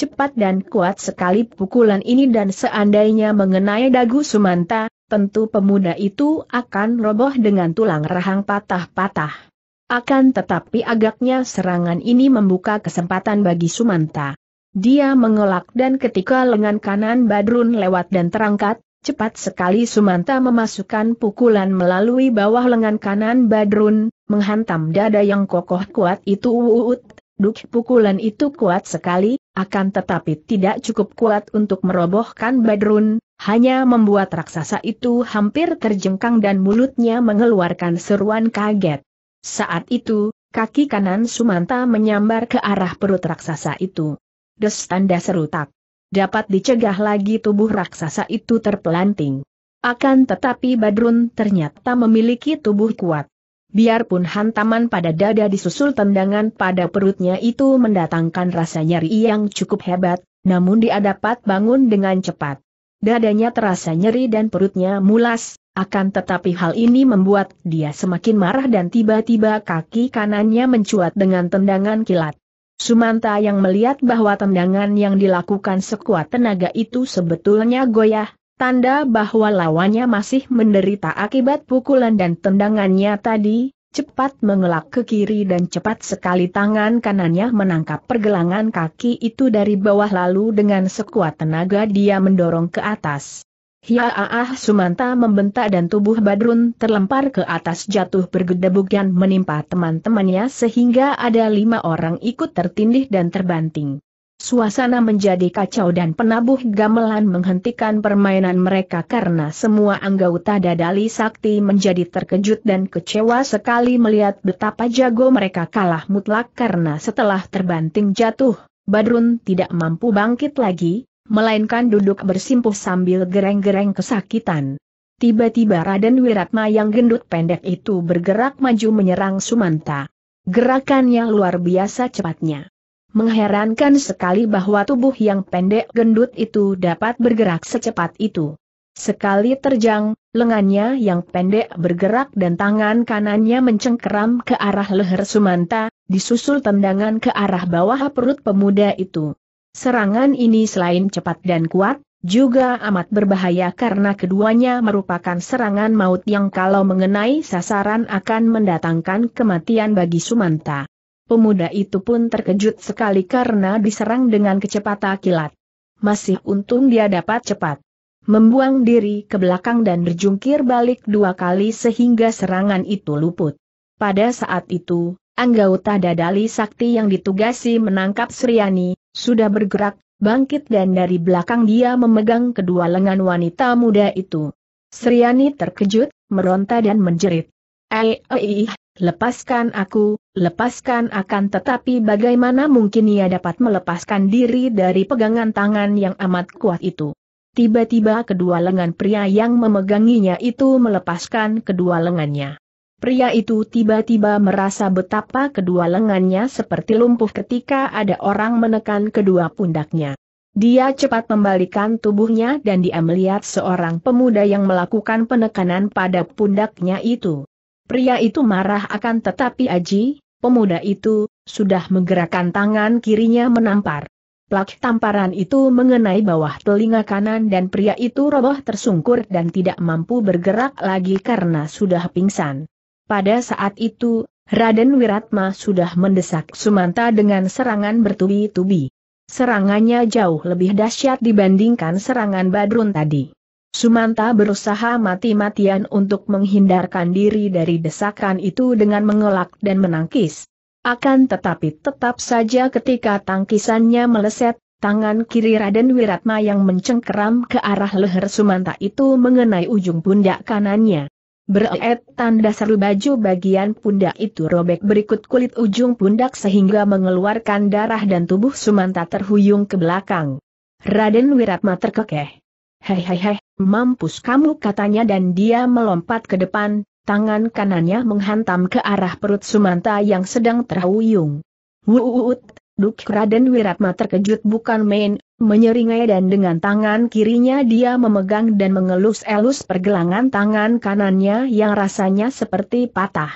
Cepat dan kuat sekali pukulan ini dan seandainya mengenai dagu Sumanta, tentu pemuda itu akan roboh dengan tulang rahang patah-patah. Akan tetapi agaknya serangan ini membuka kesempatan bagi Sumanta. Dia mengelak dan ketika lengan kanan Badrun lewat dan terangkat, cepat sekali Sumanta memasukkan pukulan melalui bawah lengan kanan Badrun, menghantam dada yang kokoh kuat itu uut. Duk pukulan itu kuat sekali, akan tetapi tidak cukup kuat untuk merobohkan Badrun, hanya membuat raksasa itu hampir terjengkang dan mulutnya mengeluarkan seruan kaget. Saat itu, kaki kanan Sumanta menyambar ke arah perut raksasa itu des tanda serutak. Dapat dicegah lagi tubuh raksasa itu terpelanting. Akan tetapi Badrun ternyata memiliki tubuh kuat. Biarpun hantaman pada dada disusul tendangan pada perutnya itu mendatangkan rasa nyeri yang cukup hebat, namun dia dapat bangun dengan cepat. Dadanya terasa nyeri dan perutnya mulas, akan tetapi hal ini membuat dia semakin marah dan tiba-tiba kaki kanannya mencuat dengan tendangan kilat. Sumanta yang melihat bahwa tendangan yang dilakukan sekuat tenaga itu sebetulnya goyah, tanda bahwa lawannya masih menderita akibat pukulan dan tendangannya tadi, cepat mengelak ke kiri dan cepat sekali tangan kanannya menangkap pergelangan kaki itu dari bawah lalu dengan sekuat tenaga dia mendorong ke atas. Hiaaah ya Sumanta membentak dan tubuh Badrun terlempar ke atas jatuh bergedebuk dan menimpa teman-temannya sehingga ada lima orang ikut tertindih dan terbanting. Suasana menjadi kacau dan penabuh gamelan menghentikan permainan mereka karena semua anggota dadali sakti menjadi terkejut dan kecewa sekali melihat betapa jago mereka kalah mutlak karena setelah terbanting jatuh, Badrun tidak mampu bangkit lagi, melainkan duduk bersimpuh sambil gereng-gereng kesakitan. Tiba-tiba Raden Wiratma yang gendut pendek itu bergerak maju menyerang Sumanta. Gerakannya luar biasa cepatnya. Mengherankan sekali bahwa tubuh yang pendek gendut itu dapat bergerak secepat itu. Sekali terjang, lengannya yang pendek bergerak dan tangan kanannya mencengkeram ke arah leher Sumanta, disusul tendangan ke arah bawah perut pemuda itu. Serangan ini selain cepat dan kuat, juga amat berbahaya karena keduanya merupakan serangan maut yang kalau mengenai sasaran akan mendatangkan kematian bagi Sumanta. Pemuda itu pun terkejut sekali karena diserang dengan kecepatan kilat. Masih untung dia dapat cepat membuang diri ke belakang dan berjungkir balik dua kali sehingga serangan itu luput. Pada saat itu, anggota Dadali Sakti yang ditugasi menangkap Suryani sudah bergerak, bangkit dan dari belakang dia memegang kedua lengan wanita muda itu. Sriani terkejut, meronta dan menjerit. Ei, eh, ei, eh, lepaskan aku, lepaskan akan tetapi bagaimana mungkin ia dapat melepaskan diri dari pegangan tangan yang amat kuat itu. Tiba-tiba kedua lengan pria yang memeganginya itu melepaskan kedua lengannya. Pria itu tiba-tiba merasa betapa kedua lengannya seperti lumpuh ketika ada orang menekan kedua pundaknya. Dia cepat membalikan tubuhnya dan dia melihat seorang pemuda yang melakukan penekanan pada pundaknya itu. Pria itu marah akan tetapi Aji, pemuda itu, sudah menggerakkan tangan kirinya menampar. Plak tamparan itu mengenai bawah telinga kanan dan pria itu roboh tersungkur dan tidak mampu bergerak lagi karena sudah pingsan. Pada saat itu, Raden Wiratma sudah mendesak Sumanta dengan serangan bertubi-tubi. Serangannya jauh lebih dahsyat dibandingkan serangan Badrun tadi. Sumanta berusaha mati-matian untuk menghindarkan diri dari desakan itu dengan mengelak dan menangkis. Akan tetapi tetap saja ketika tangkisannya meleset, tangan kiri Raden Wiratma yang mencengkeram ke arah leher Sumanta itu mengenai ujung pundak kanannya. Beret tanda seru baju bagian pundak itu robek berikut kulit ujung pundak sehingga mengeluarkan darah dan tubuh Sumanta terhuyung ke belakang. Raden Wiratma terkekeh. Hei hei hei, mampus kamu katanya dan dia melompat ke depan, tangan kanannya menghantam ke arah perut Sumanta yang sedang terhuyung. Wuuut, Duk Raden Wiratma terkejut bukan main, menyeringai dan dengan tangan kirinya dia memegang dan mengelus-elus pergelangan tangan kanannya yang rasanya seperti patah.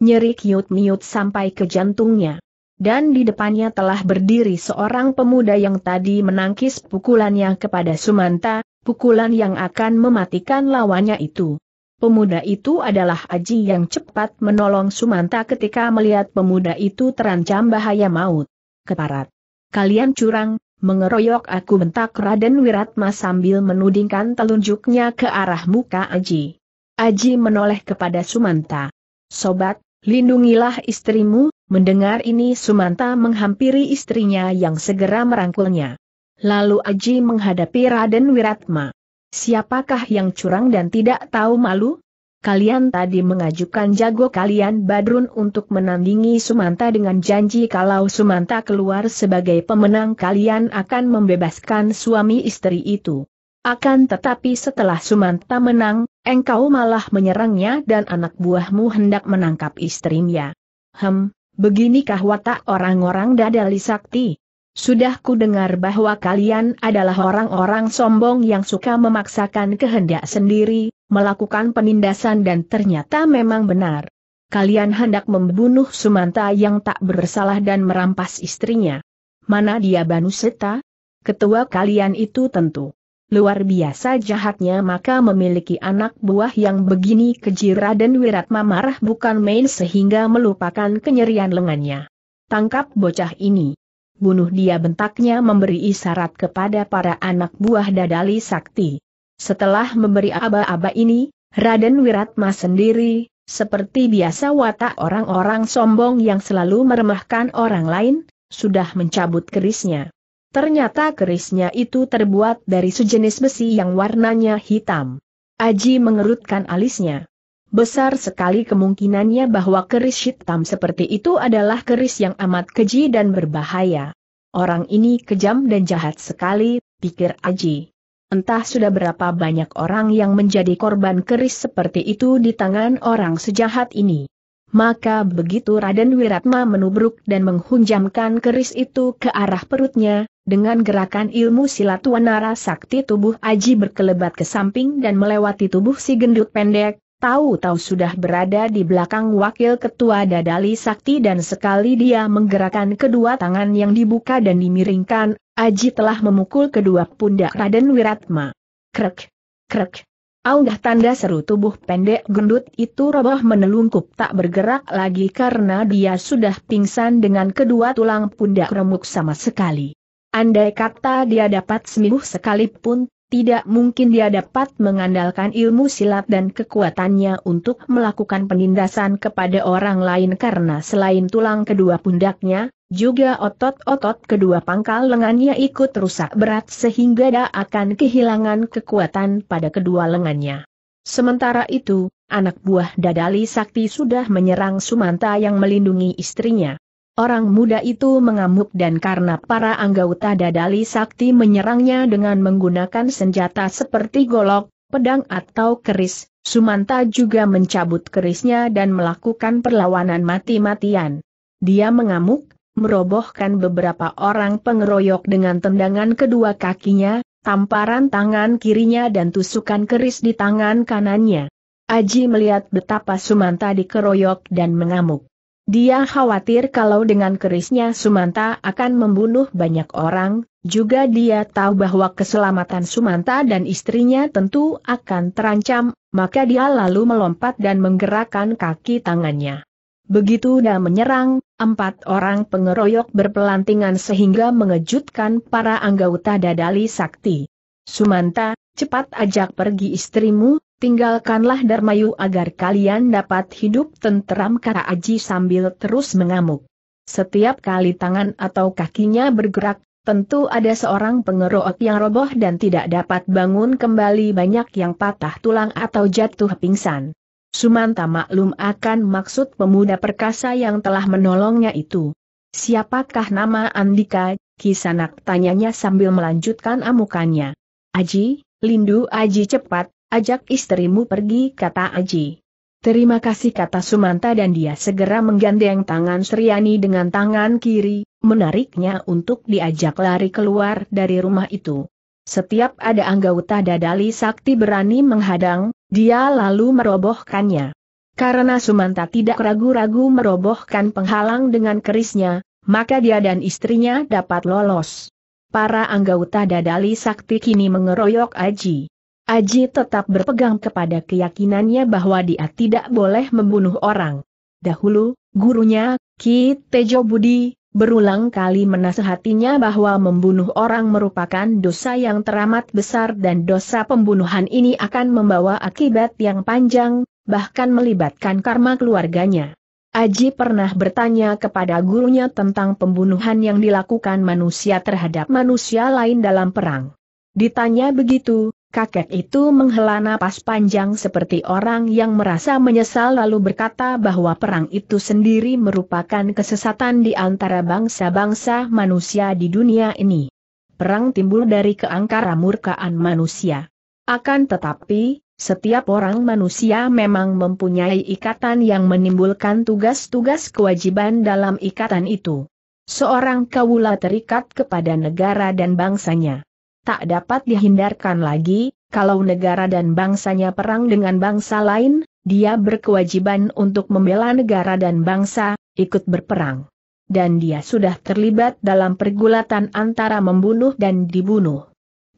Nyeri kiut-miut sampai ke jantungnya. Dan di depannya telah berdiri seorang pemuda yang tadi menangkis pukulannya kepada Sumanta, pukulan yang akan mematikan lawannya itu. Pemuda itu adalah Aji yang cepat menolong Sumanta ketika melihat pemuda itu terancam bahaya maut keparat. Kalian curang, mengeroyok aku bentak Raden Wiratma sambil menudingkan telunjuknya ke arah muka Aji. Aji menoleh kepada Sumanta. Sobat, lindungilah istrimu, mendengar ini Sumanta menghampiri istrinya yang segera merangkulnya. Lalu Aji menghadapi Raden Wiratma. Siapakah yang curang dan tidak tahu malu? kalian tadi mengajukan jago kalian Badrun untuk menandingi Sumanta dengan janji kalau Sumanta keluar sebagai pemenang kalian akan membebaskan suami istri itu. Akan tetapi setelah Sumanta menang, engkau malah menyerangnya dan anak buahmu hendak menangkap istrinya. Hem, beginikah watak orang-orang dadali sakti? Sudah ku dengar bahwa kalian adalah orang-orang sombong yang suka memaksakan kehendak sendiri, melakukan penindasan dan ternyata memang benar. Kalian hendak membunuh Sumanta yang tak bersalah dan merampas istrinya. Mana dia Banuseta? Ketua kalian itu tentu luar biasa jahatnya maka memiliki anak buah yang begini kejira dan Wirat marah bukan main sehingga melupakan kenyerian lengannya. Tangkap bocah ini bunuh dia bentaknya memberi isyarat kepada para anak buah Dadali Sakti. Setelah memberi aba-aba ini, Raden Wiratma sendiri, seperti biasa watak orang-orang sombong yang selalu meremahkan orang lain, sudah mencabut kerisnya. Ternyata kerisnya itu terbuat dari sejenis besi yang warnanya hitam. Aji mengerutkan alisnya. Besar sekali kemungkinannya bahwa keris hitam seperti itu adalah keris yang amat keji dan berbahaya. Orang ini kejam dan jahat sekali, pikir Aji. Entah sudah berapa banyak orang yang menjadi korban keris seperti itu di tangan orang sejahat ini. Maka begitu Raden Wiratma menubruk dan menghunjamkan keris itu ke arah perutnya, dengan gerakan ilmu silat wanara sakti tubuh Aji berkelebat ke samping dan melewati tubuh si gendut pendek, tahu-tahu sudah berada di belakang wakil ketua Dadali Sakti dan sekali dia menggerakkan kedua tangan yang dibuka dan dimiringkan, Aji telah memukul kedua pundak Raden Wiratma. Krek, krek. Aunggah tanda seru tubuh pendek gendut itu roboh menelungkup tak bergerak lagi karena dia sudah pingsan dengan kedua tulang pundak remuk sama sekali. Andai kata dia dapat seminggu sekalipun, tidak mungkin dia dapat mengandalkan ilmu silat dan kekuatannya untuk melakukan penindasan kepada orang lain karena selain tulang kedua pundaknya, juga otot-otot kedua pangkal lengannya ikut rusak berat sehingga dia akan kehilangan kekuatan pada kedua lengannya. Sementara itu, anak buah Dadali Sakti sudah menyerang Sumanta yang melindungi istrinya. Orang muda itu mengamuk dan karena para anggota dadali sakti menyerangnya dengan menggunakan senjata seperti golok, pedang atau keris, Sumanta juga mencabut kerisnya dan melakukan perlawanan mati-matian. Dia mengamuk, merobohkan beberapa orang pengeroyok dengan tendangan kedua kakinya, tamparan tangan kirinya dan tusukan keris di tangan kanannya. Aji melihat betapa Sumanta dikeroyok dan mengamuk. Dia khawatir kalau dengan kerisnya Sumanta akan membunuh banyak orang, juga dia tahu bahwa keselamatan Sumanta dan istrinya tentu akan terancam, maka dia lalu melompat dan menggerakkan kaki tangannya. Begitu dia menyerang, empat orang pengeroyok berpelantingan sehingga mengejutkan para anggota dadali sakti. Sumanta, cepat ajak pergi istrimu, Tinggalkanlah Darmayu agar kalian dapat hidup tenteram kata Aji sambil terus mengamuk. Setiap kali tangan atau kakinya bergerak, tentu ada seorang pengerok yang roboh dan tidak dapat bangun kembali banyak yang patah tulang atau jatuh pingsan. Sumanta maklum akan maksud pemuda perkasa yang telah menolongnya itu. Siapakah nama Andika? Kisanak tanyanya sambil melanjutkan amukannya. Aji, Lindu Aji cepat, Ajak istrimu pergi kata Aji. Terima kasih kata Sumanta dan dia segera menggandeng tangan Sriani dengan tangan kiri, menariknya untuk diajak lari keluar dari rumah itu. Setiap ada anggota dadali sakti berani menghadang, dia lalu merobohkannya. Karena Sumanta tidak ragu-ragu merobohkan penghalang dengan kerisnya, maka dia dan istrinya dapat lolos. Para anggota dadali sakti kini mengeroyok Aji. Aji tetap berpegang kepada keyakinannya bahwa dia tidak boleh membunuh orang. Dahulu, gurunya, Ki Tejo Budi, berulang kali menasehatinya bahwa membunuh orang merupakan dosa yang teramat besar dan dosa pembunuhan ini akan membawa akibat yang panjang, bahkan melibatkan karma keluarganya. Aji pernah bertanya kepada gurunya tentang pembunuhan yang dilakukan manusia terhadap manusia lain dalam perang. Ditanya begitu, Kakek itu menghela napas panjang seperti orang yang merasa menyesal lalu berkata bahwa perang itu sendiri merupakan kesesatan di antara bangsa-bangsa manusia di dunia ini. Perang timbul dari keangkara murkaan manusia. Akan tetapi, setiap orang manusia memang mempunyai ikatan yang menimbulkan tugas-tugas kewajiban dalam ikatan itu. Seorang kawula terikat kepada negara dan bangsanya tak dapat dihindarkan lagi, kalau negara dan bangsanya perang dengan bangsa lain, dia berkewajiban untuk membela negara dan bangsa, ikut berperang. Dan dia sudah terlibat dalam pergulatan antara membunuh dan dibunuh.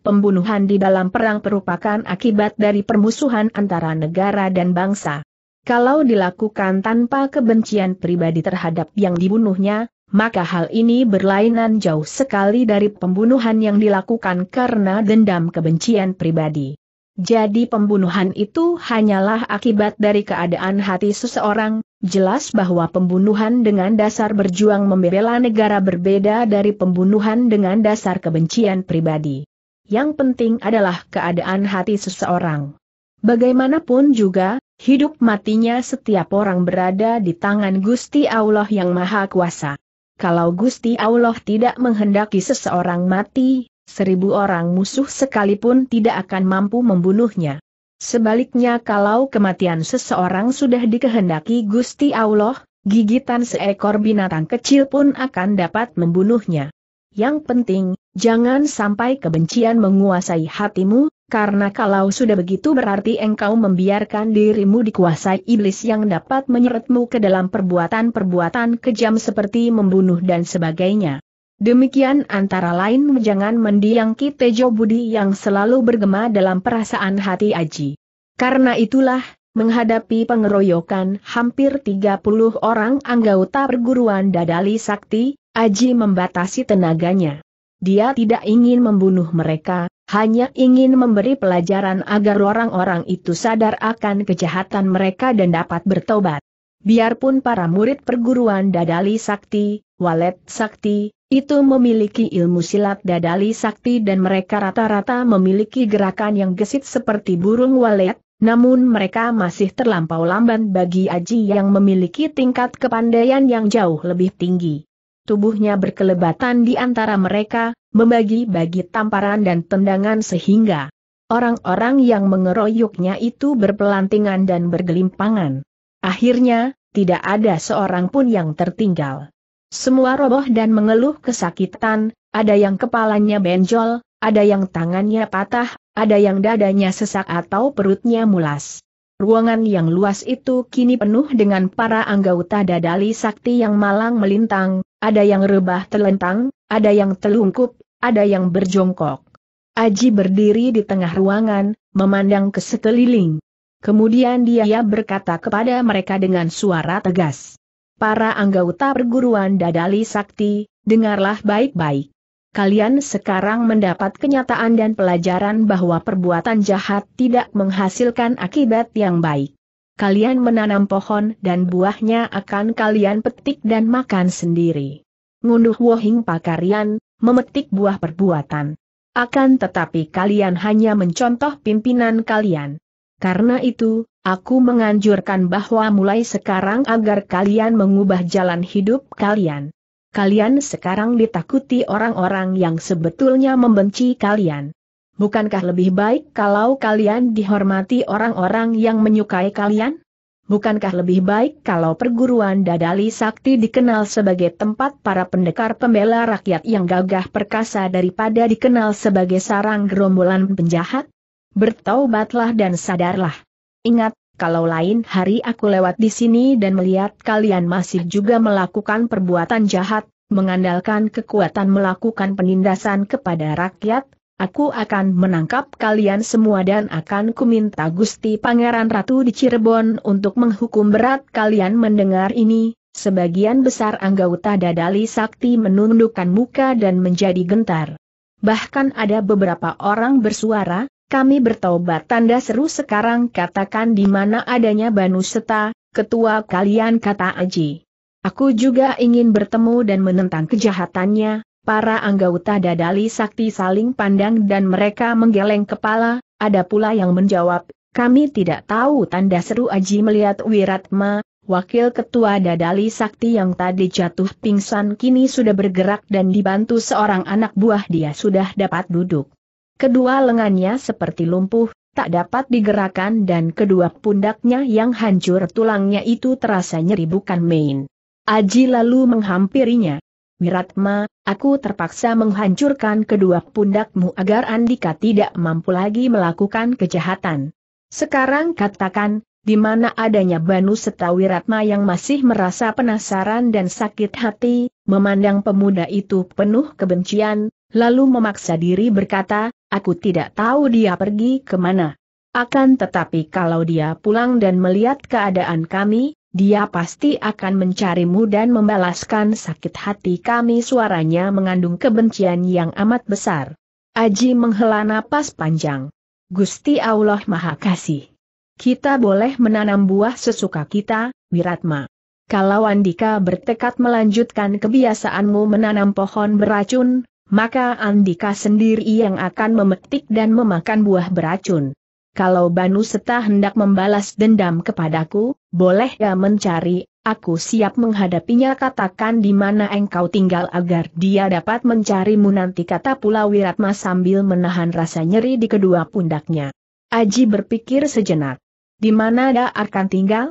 Pembunuhan di dalam perang merupakan akibat dari permusuhan antara negara dan bangsa. Kalau dilakukan tanpa kebencian pribadi terhadap yang dibunuhnya, maka hal ini berlainan jauh sekali dari pembunuhan yang dilakukan karena dendam kebencian pribadi. Jadi pembunuhan itu hanyalah akibat dari keadaan hati seseorang, jelas bahwa pembunuhan dengan dasar berjuang membela negara berbeda dari pembunuhan dengan dasar kebencian pribadi. Yang penting adalah keadaan hati seseorang. Bagaimanapun juga, hidup matinya setiap orang berada di tangan Gusti Allah yang Maha Kuasa kalau Gusti Allah tidak menghendaki seseorang mati, seribu orang musuh sekalipun tidak akan mampu membunuhnya. Sebaliknya kalau kematian seseorang sudah dikehendaki Gusti Allah, gigitan seekor binatang kecil pun akan dapat membunuhnya. Yang penting, jangan sampai kebencian menguasai hatimu, karena kalau sudah begitu berarti engkau membiarkan dirimu dikuasai iblis yang dapat menyeretmu ke dalam perbuatan-perbuatan kejam seperti membunuh dan sebagainya. Demikian antara lain jangan mendiang Tejo Budi yang selalu bergema dalam perasaan hati Aji. Karena itulah, menghadapi pengeroyokan hampir 30 orang anggota perguruan Dadali Sakti, Aji membatasi tenaganya. Dia tidak ingin membunuh mereka, hanya ingin memberi pelajaran agar orang-orang itu sadar akan kejahatan mereka dan dapat bertobat. Biarpun para murid perguruan Dadali Sakti, Walet Sakti, itu memiliki ilmu silat Dadali Sakti dan mereka rata-rata memiliki gerakan yang gesit seperti burung walet, namun mereka masih terlampau lamban bagi Aji yang memiliki tingkat kepandaian yang jauh lebih tinggi. Tubuhnya berkelebatan di antara mereka, membagi-bagi tamparan dan tendangan sehingga orang-orang yang mengeroyoknya itu berpelantingan dan bergelimpangan. Akhirnya, tidak ada seorang pun yang tertinggal. Semua roboh dan mengeluh kesakitan, ada yang kepalanya benjol, ada yang tangannya patah, ada yang dadanya sesak atau perutnya mulas. Ruangan yang luas itu kini penuh dengan para anggota dadali sakti yang malang melintang, ada yang rebah telentang, ada yang telungkup, ada yang berjongkok. Aji berdiri di tengah ruangan, memandang ke sekeliling. Kemudian dia berkata kepada mereka dengan suara tegas. Para anggota perguruan Dadali Sakti, dengarlah baik-baik. Kalian sekarang mendapat kenyataan dan pelajaran bahwa perbuatan jahat tidak menghasilkan akibat yang baik. Kalian menanam pohon dan buahnya akan kalian petik dan makan sendiri. Ngunduh Wohing Pakarian, memetik buah perbuatan. Akan tetapi kalian hanya mencontoh pimpinan kalian. Karena itu, aku menganjurkan bahwa mulai sekarang agar kalian mengubah jalan hidup kalian. Kalian sekarang ditakuti orang-orang yang sebetulnya membenci kalian. Bukankah lebih baik kalau kalian dihormati orang-orang yang menyukai kalian? bukankah lebih baik kalau perguruan Dadali Sakti dikenal sebagai tempat para pendekar pembela rakyat yang gagah perkasa daripada dikenal sebagai sarang gerombolan penjahat? Bertaubatlah dan sadarlah. Ingat, kalau lain hari aku lewat di sini dan melihat kalian masih juga melakukan perbuatan jahat, mengandalkan kekuatan melakukan penindasan kepada rakyat, Aku akan menangkap kalian semua dan akan kuminta Gusti Pangeran Ratu di Cirebon untuk menghukum berat kalian mendengar ini. Sebagian besar anggota Dadali Sakti menundukkan muka dan menjadi gentar. Bahkan ada beberapa orang bersuara, kami bertobat tanda seru sekarang katakan di mana adanya Banu Seta, ketua kalian kata Aji. Aku juga ingin bertemu dan menentang kejahatannya, Para anggota Dadali Sakti saling pandang dan mereka menggeleng kepala, ada pula yang menjawab, kami tidak tahu tanda seru Aji melihat Wiratma, wakil ketua Dadali Sakti yang tadi jatuh pingsan kini sudah bergerak dan dibantu seorang anak buah dia sudah dapat duduk. Kedua lengannya seperti lumpuh, tak dapat digerakkan dan kedua pundaknya yang hancur tulangnya itu terasa nyeri bukan main. Aji lalu menghampirinya. Wiratma, aku terpaksa menghancurkan kedua pundakmu agar Andika tidak mampu lagi melakukan kejahatan. Sekarang katakan, di mana adanya Banu serta Wiratma yang masih merasa penasaran dan sakit hati, memandang pemuda itu penuh kebencian, lalu memaksa diri berkata, aku tidak tahu dia pergi kemana. Akan tetapi kalau dia pulang dan melihat keadaan kami, dia pasti akan mencarimu dan membalaskan sakit hati kami suaranya mengandung kebencian yang amat besar. Aji menghela napas panjang. Gusti Allah Maha Kasih. Kita boleh menanam buah sesuka kita, Wiratma. Kalau Andika bertekad melanjutkan kebiasaanmu menanam pohon beracun, maka Andika sendiri yang akan memetik dan memakan buah beracun. Kalau Banu Seta hendak membalas dendam kepadaku, boleh ya mencari, aku siap menghadapinya katakan di mana engkau tinggal agar dia dapat mencarimu nanti kata pula Wiratma sambil menahan rasa nyeri di kedua pundaknya. Aji berpikir sejenak. Di mana dia akan tinggal?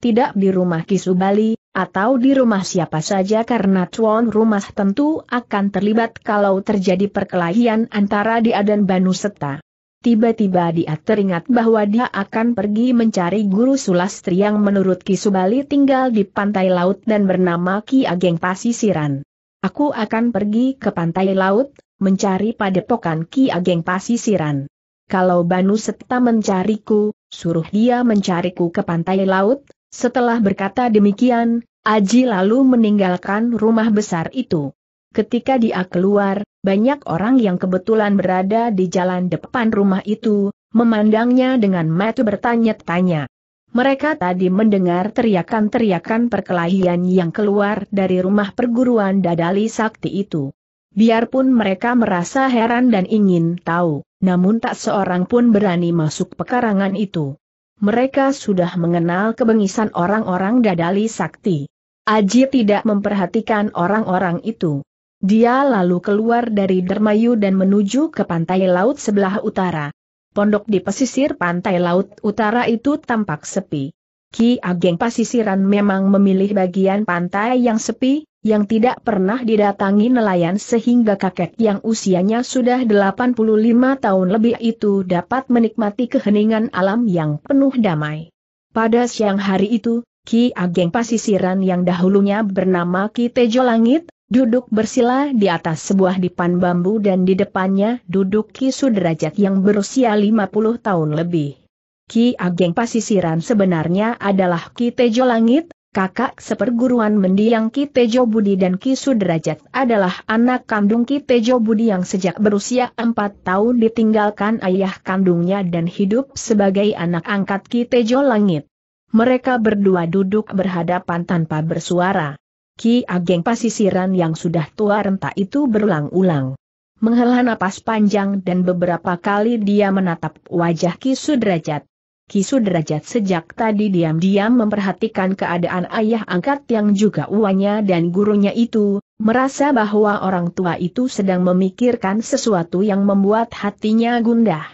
Tidak di rumah Kisubali, atau di rumah siapa saja karena tuan rumah tentu akan terlibat kalau terjadi perkelahian antara dia dan Banu Seta. Tiba-tiba dia teringat bahwa dia akan pergi mencari guru sulastri yang menurut Kisubali tinggal di pantai laut dan bernama Ki Ageng Pasisiran. Aku akan pergi ke pantai laut, mencari padepokan Ki Ageng Pasisiran. Kalau Banu Seta mencariku, suruh dia mencariku ke pantai laut, setelah berkata demikian, Aji lalu meninggalkan rumah besar itu. Ketika dia keluar, banyak orang yang kebetulan berada di jalan depan rumah itu, memandangnya dengan mata bertanya-tanya. Mereka tadi mendengar teriakan-teriakan perkelahian yang keluar dari rumah perguruan Dadali Sakti itu. Biarpun mereka merasa heran dan ingin tahu, namun tak seorang pun berani masuk pekarangan itu. Mereka sudah mengenal kebengisan orang-orang Dadali Sakti. Aji tidak memperhatikan orang-orang itu. Dia lalu keluar dari Dermayu dan menuju ke pantai laut sebelah utara. Pondok di pesisir pantai laut utara itu tampak sepi. Ki Ageng Pasisiran memang memilih bagian pantai yang sepi, yang tidak pernah didatangi nelayan sehingga kakek yang usianya sudah 85 tahun lebih itu dapat menikmati keheningan alam yang penuh damai. Pada siang hari itu, Ki Ageng Pasisiran yang dahulunya bernama Ki Tejo Langit, Duduk bersila di atas sebuah dipan bambu dan di depannya duduk Ki Sudrajat yang berusia 50 tahun lebih. Ki Ageng Pasisiran sebenarnya adalah Ki Tejo Langit, kakak seperguruan mendiang Ki Tejo Budi dan Ki Sudrajat adalah anak kandung Ki Tejo Budi yang sejak berusia 4 tahun ditinggalkan ayah kandungnya dan hidup sebagai anak angkat Ki Tejo Langit. Mereka berdua duduk berhadapan tanpa bersuara. Ki Ageng Pasisiran yang sudah tua renta itu berulang-ulang. Menghela napas panjang dan beberapa kali dia menatap wajah Ki Sudrajat. Ki Sudrajat sejak tadi diam-diam memperhatikan keadaan ayah angkat yang juga uangnya dan gurunya itu, merasa bahwa orang tua itu sedang memikirkan sesuatu yang membuat hatinya gundah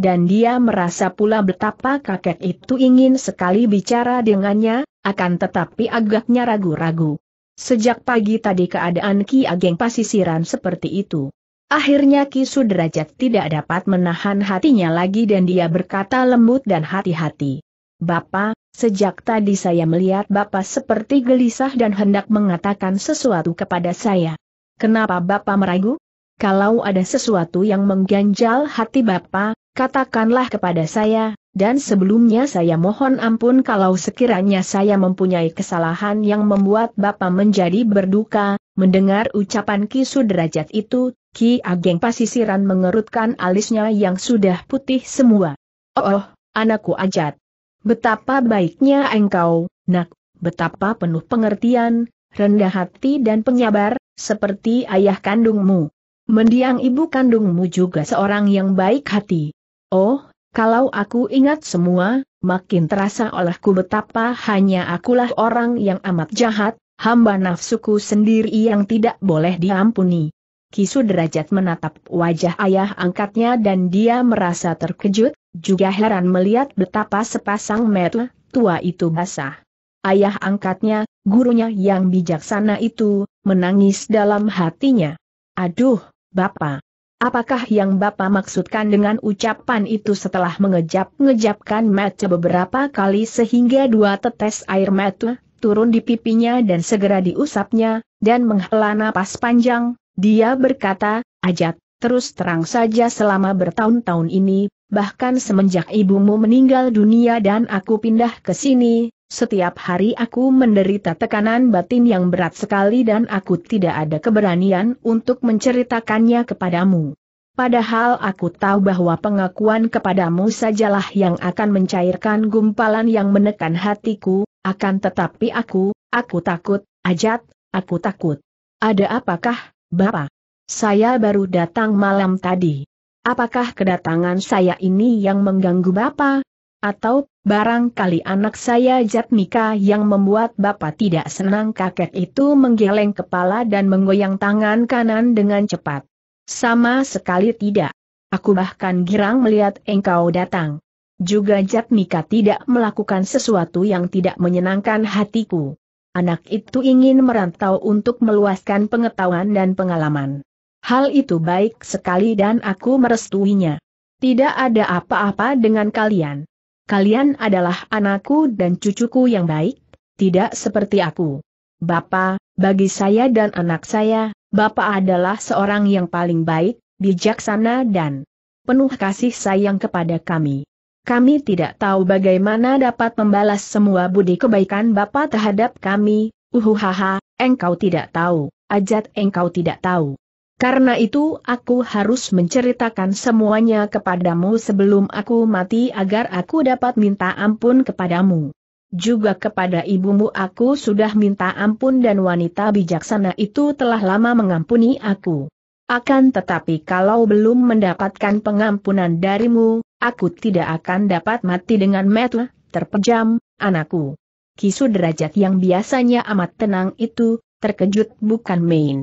dan dia merasa pula betapa kakek itu ingin sekali bicara dengannya, akan tetapi agaknya ragu-ragu. Sejak pagi tadi keadaan Ki Ageng pasisiran seperti itu. Akhirnya Ki Sudrajat tidak dapat menahan hatinya lagi dan dia berkata lembut dan hati-hati. Bapak, sejak tadi saya melihat Bapak seperti gelisah dan hendak mengatakan sesuatu kepada saya. Kenapa Bapak meragu? Kalau ada sesuatu yang mengganjal hati Bapak, katakanlah kepada saya, dan sebelumnya saya mohon ampun kalau sekiranya saya mempunyai kesalahan yang membuat Bapak menjadi berduka, mendengar ucapan Ki Sudrajat itu, Ki Ageng Pasisiran mengerutkan alisnya yang sudah putih semua. Oh, oh anakku ajat. Betapa baiknya engkau, nak, betapa penuh pengertian, rendah hati dan penyabar, seperti ayah kandungmu. Mendiang ibu kandungmu juga seorang yang baik hati. Oh, kalau aku ingat semua, makin terasa olehku betapa hanya akulah orang yang amat jahat, hamba nafsuku sendiri yang tidak boleh diampuni. Kisu derajat menatap wajah ayah angkatnya dan dia merasa terkejut, juga heran melihat betapa sepasang mata tua itu basah. Ayah angkatnya, gurunya yang bijaksana itu, menangis dalam hatinya. Aduh, Bapak, Apakah yang Bapak maksudkan dengan ucapan itu setelah mengejap-ngejapkan mata beberapa kali sehingga dua tetes air mata turun di pipinya dan segera diusapnya, dan menghela napas panjang, dia berkata, Ajat, terus terang saja selama bertahun-tahun ini, bahkan semenjak ibumu meninggal dunia dan aku pindah ke sini, setiap hari aku menderita tekanan batin yang berat sekali dan aku tidak ada keberanian untuk menceritakannya kepadamu. Padahal aku tahu bahwa pengakuan kepadamu sajalah yang akan mencairkan gumpalan yang menekan hatiku, akan tetapi aku, aku takut, ajat, aku takut. Ada apakah, Bapak? Saya baru datang malam tadi. Apakah kedatangan saya ini yang mengganggu Bapak? Atau Barangkali anak saya Jatmika yang membuat bapak tidak senang kakek itu menggeleng kepala dan menggoyang tangan kanan dengan cepat. Sama sekali tidak. Aku bahkan girang melihat engkau datang. Juga Jatmika tidak melakukan sesuatu yang tidak menyenangkan hatiku. Anak itu ingin merantau untuk meluaskan pengetahuan dan pengalaman. Hal itu baik sekali dan aku merestuinya. Tidak ada apa-apa dengan kalian kalian adalah anakku dan cucuku yang baik, tidak seperti aku. Bapak, bagi saya dan anak saya, Bapak adalah seorang yang paling baik, bijaksana dan penuh kasih sayang kepada kami. Kami tidak tahu bagaimana dapat membalas semua budi kebaikan Bapak terhadap kami, uhuhaha, engkau tidak tahu, ajat engkau tidak tahu. Karena itu aku harus menceritakan semuanya kepadamu sebelum aku mati agar aku dapat minta ampun kepadamu. Juga kepada ibumu aku sudah minta ampun dan wanita bijaksana itu telah lama mengampuni aku. Akan tetapi kalau belum mendapatkan pengampunan darimu, aku tidak akan dapat mati dengan metu, terpejam, anakku. Kisu derajat yang biasanya amat tenang itu, terkejut bukan main.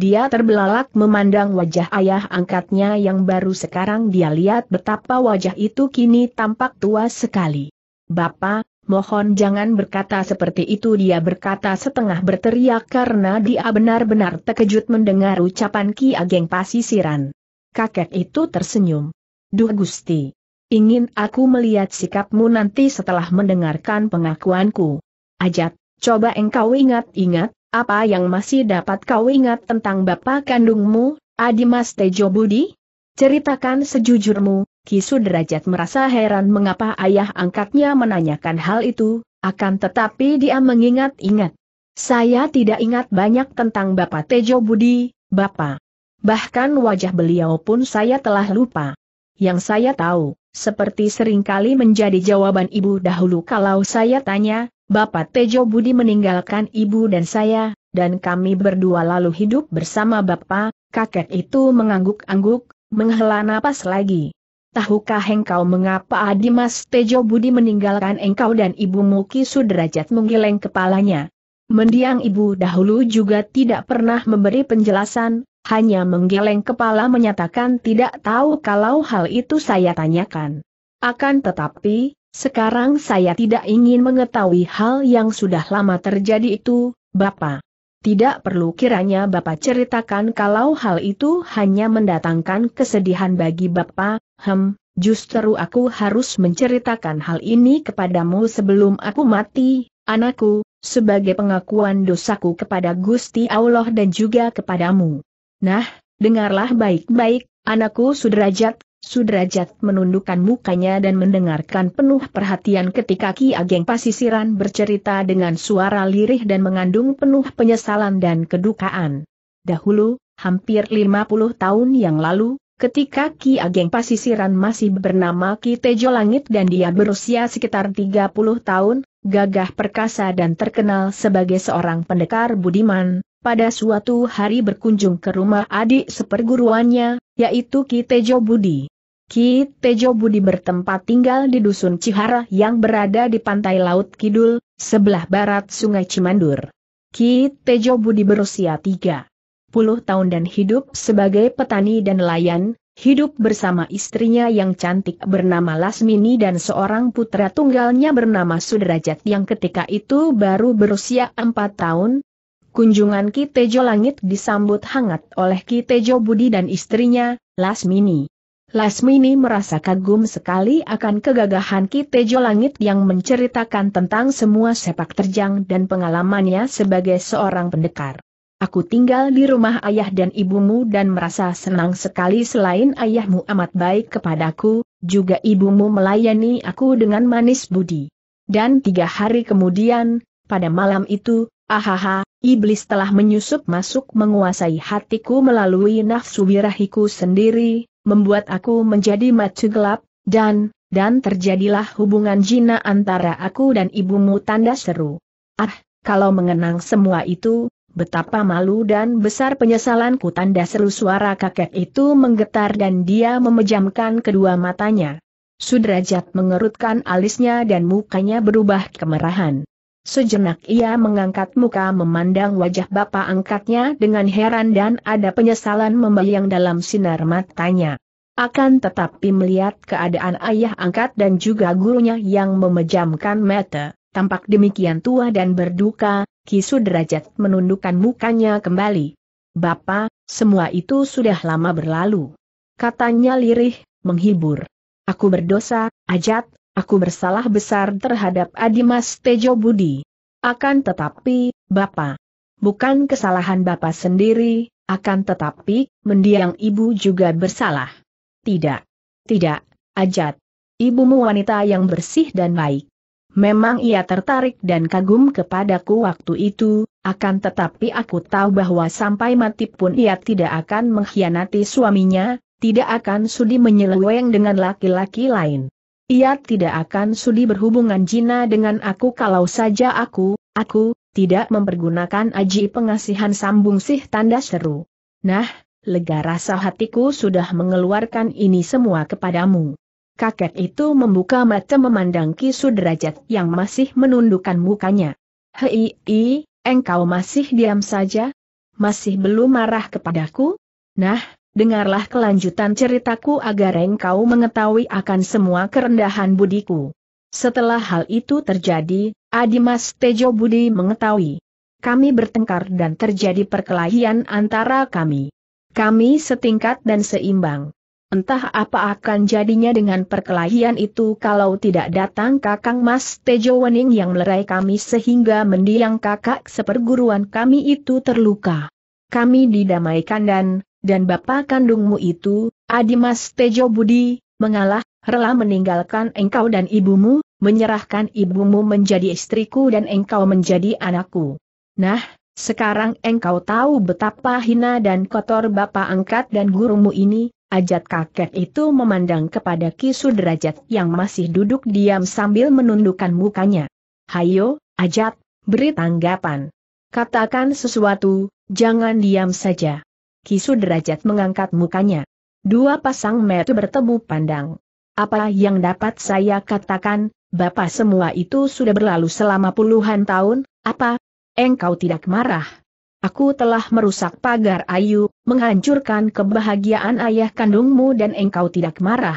Dia terbelalak memandang wajah ayah angkatnya yang baru sekarang dia lihat betapa wajah itu kini tampak tua sekali. Bapak, mohon jangan berkata seperti itu dia berkata setengah berteriak karena dia benar-benar terkejut mendengar ucapan Ki Ageng Pasisiran. Kakek itu tersenyum. Duh Gusti. Ingin aku melihat sikapmu nanti setelah mendengarkan pengakuanku. Ajat, coba engkau ingat-ingat, apa yang masih dapat kau ingat tentang bapak kandungmu, Adimas Tejo Budi? Ceritakan sejujurmu, Kisu Derajat merasa heran mengapa ayah angkatnya menanyakan hal itu, akan tetapi dia mengingat-ingat. Saya tidak ingat banyak tentang Bapak Tejo Budi, Bapak. Bahkan wajah beliau pun saya telah lupa. Yang saya tahu, seperti seringkali menjadi jawaban ibu dahulu kalau saya tanya, Bapak Tejo Budi meninggalkan ibu dan saya, dan kami berdua lalu hidup bersama Bapak, kakek itu mengangguk-angguk, menghela napas lagi. Tahukah engkau mengapa Adi Mas Tejo Budi meninggalkan engkau dan ibumu Ki Sudrajat menggeleng kepalanya? Mendiang ibu dahulu juga tidak pernah memberi penjelasan, hanya menggeleng kepala menyatakan tidak tahu kalau hal itu saya tanyakan. Akan tetapi, sekarang saya tidak ingin mengetahui hal yang sudah lama terjadi itu, Bapak. Tidak perlu kiranya Bapak ceritakan kalau hal itu hanya mendatangkan kesedihan bagi Bapak, hem, justru aku harus menceritakan hal ini kepadamu sebelum aku mati, anakku, sebagai pengakuan dosaku kepada Gusti Allah dan juga kepadamu. Nah, dengarlah baik-baik, anakku sudrajat, Sudrajat menundukkan mukanya dan mendengarkan penuh perhatian ketika Ki Ageng Pasisiran bercerita dengan suara lirih dan mengandung penuh penyesalan dan kedukaan. Dahulu, hampir 50 tahun yang lalu, ketika Ki Ageng Pasisiran masih bernama Ki Tejo Langit dan dia berusia sekitar 30 tahun, gagah perkasa dan terkenal sebagai seorang pendekar budiman, pada suatu hari berkunjung ke rumah adik seperguruannya, yaitu Ki Tejo Budi. Ki Tejo Budi bertempat tinggal di Dusun Cihara yang berada di pantai Laut Kidul, sebelah barat Sungai Cimandur. Ki Tejo Budi berusia 30 tahun dan hidup sebagai petani dan nelayan, hidup bersama istrinya yang cantik bernama Lasmini dan seorang putra tunggalnya bernama Sudrajat yang ketika itu baru berusia 4 tahun, Kunjungan Ki Tejo Langit disambut hangat oleh Ki Tejo Budi dan istrinya, Lasmini. Lasmini merasa kagum sekali akan kegagahan Kitejo Langit yang menceritakan tentang semua sepak terjang dan pengalamannya sebagai seorang pendekar. Aku tinggal di rumah ayah dan ibumu dan merasa senang sekali selain ayahmu amat baik kepadaku, juga ibumu melayani aku dengan manis budi. Dan tiga hari kemudian, pada malam itu, ahaha, iblis telah menyusup masuk menguasai hatiku melalui nafsu birahiku sendiri, membuat aku menjadi matu gelap, dan, dan terjadilah hubungan jina antara aku dan ibumu tanda seru. Ah, kalau mengenang semua itu, betapa malu dan besar penyesalanku tanda seru suara kakek itu menggetar dan dia memejamkan kedua matanya. Sudrajat mengerutkan alisnya dan mukanya berubah kemerahan. Sejenak ia mengangkat muka memandang wajah bapak angkatnya dengan heran dan ada penyesalan membayang dalam sinar matanya. Akan tetapi melihat keadaan ayah angkat dan juga gurunya yang memejamkan mata, tampak demikian tua dan berduka, Kisu Derajat menundukkan mukanya kembali. Bapak, semua itu sudah lama berlalu. Katanya lirih, menghibur. Aku berdosa, Ajat, Aku bersalah besar terhadap Adimas Tejo Budi. Akan tetapi, Bapak, bukan kesalahan Bapak sendiri, akan tetapi, mendiang ibu juga bersalah. Tidak. Tidak, Ajat. Ibumu wanita yang bersih dan baik. Memang ia tertarik dan kagum kepadaku waktu itu, akan tetapi aku tahu bahwa sampai mati pun ia tidak akan mengkhianati suaminya, tidak akan sudi menyeleweng dengan laki-laki lain. Ia tidak akan sudi berhubungan jina dengan aku kalau saja aku, aku, tidak mempergunakan aji pengasihan sambung sih tanda seru. Nah, lega rasa hatiku sudah mengeluarkan ini semua kepadamu. Kakek itu membuka mata memandang Ki Sudrajat yang masih menundukkan mukanya. Hei, i, engkau masih diam saja? Masih belum marah kepadaku? Nah, dengarlah kelanjutan ceritaku agar engkau mengetahui akan semua kerendahan budiku. Setelah hal itu terjadi, Adimas Tejo Budi mengetahui. Kami bertengkar dan terjadi perkelahian antara kami. Kami setingkat dan seimbang. Entah apa akan jadinya dengan perkelahian itu kalau tidak datang kakang Mas Tejo Wening yang melerai kami sehingga mendiang kakak seperguruan kami itu terluka. Kami didamaikan dan, dan bapak kandungmu itu, Adimas Tejo Budi, mengalah, rela meninggalkan engkau dan ibumu, menyerahkan ibumu menjadi istriku dan engkau menjadi anakku. Nah, sekarang engkau tahu betapa hina dan kotor bapak angkat dan gurumu ini, ajat kakek itu memandang kepada Ki Sudrajat yang masih duduk diam sambil menundukkan mukanya. Hayo, ajat, beri tanggapan. Katakan sesuatu, jangan diam saja. Kisu Derajat mengangkat mukanya. Dua pasang mata bertemu pandang. Apa yang dapat saya katakan, Bapak semua itu sudah berlalu selama puluhan tahun, apa? Engkau tidak marah. Aku telah merusak pagar ayu, menghancurkan kebahagiaan ayah kandungmu dan engkau tidak marah.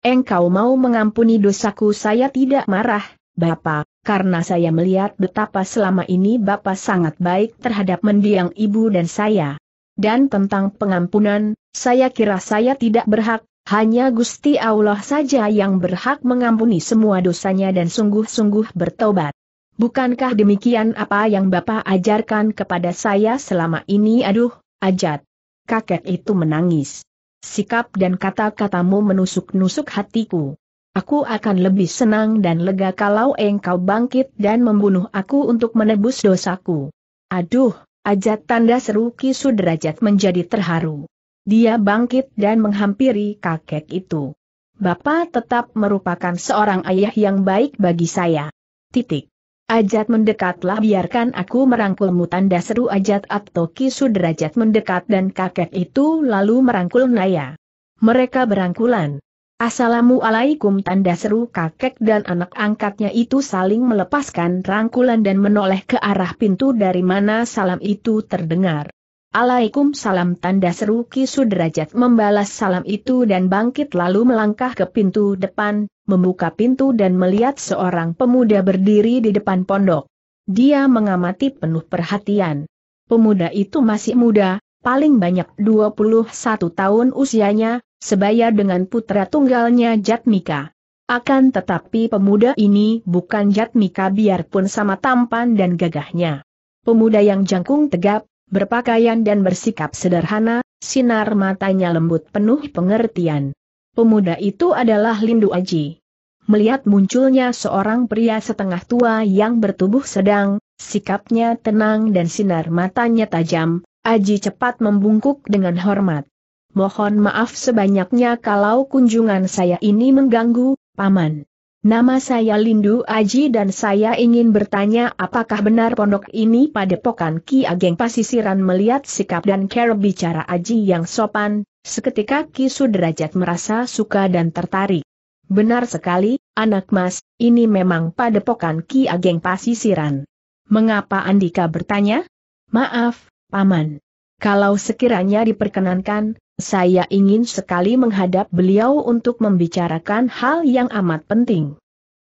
Engkau mau mengampuni dosaku saya tidak marah, Bapak, karena saya melihat betapa selama ini Bapak sangat baik terhadap mendiang ibu dan saya dan tentang pengampunan, saya kira saya tidak berhak, hanya Gusti Allah saja yang berhak mengampuni semua dosanya dan sungguh-sungguh bertobat. Bukankah demikian apa yang Bapak ajarkan kepada saya selama ini? Aduh, ajat. Kakek itu menangis. Sikap dan kata-katamu menusuk-nusuk hatiku. Aku akan lebih senang dan lega kalau engkau bangkit dan membunuh aku untuk menebus dosaku. Aduh, Ajat tanda seru Ki Sudrajat menjadi terharu. Dia bangkit dan menghampiri kakek itu. Bapak tetap merupakan seorang ayah yang baik bagi saya. Titik. Ajat mendekatlah biarkan aku merangkulmu tanda seru Ajat atau Ki Sudrajat mendekat dan kakek itu lalu merangkul Naya. Mereka berangkulan. Assalamualaikum tanda seru kakek dan anak angkatnya itu saling melepaskan rangkulan dan menoleh ke arah pintu dari mana salam itu terdengar. Alaikum salam tanda seru Ki Sudrajat membalas salam itu dan bangkit lalu melangkah ke pintu depan, membuka pintu dan melihat seorang pemuda berdiri di depan pondok. Dia mengamati penuh perhatian. Pemuda itu masih muda, paling banyak 21 tahun usianya, sebaya dengan putra tunggalnya Jatmika. Akan tetapi pemuda ini bukan Jatmika biarpun sama tampan dan gagahnya. Pemuda yang jangkung tegap, berpakaian dan bersikap sederhana, sinar matanya lembut penuh pengertian. Pemuda itu adalah Lindu Aji. Melihat munculnya seorang pria setengah tua yang bertubuh sedang, sikapnya tenang dan sinar matanya tajam, Aji cepat membungkuk dengan hormat. Mohon maaf sebanyaknya kalau kunjungan saya ini mengganggu, Paman. Nama saya Lindu Aji dan saya ingin bertanya apakah benar pondok ini padepokan Ki Ageng Pasisiran melihat sikap dan cara bicara Aji yang sopan, seketika Ki Sudrajat merasa suka dan tertarik. Benar sekali, anak mas, ini memang padepokan Ki Ageng Pasisiran. Mengapa Andika bertanya? Maaf, Paman, kalau sekiranya diperkenankan, saya ingin sekali menghadap beliau untuk membicarakan hal yang amat penting.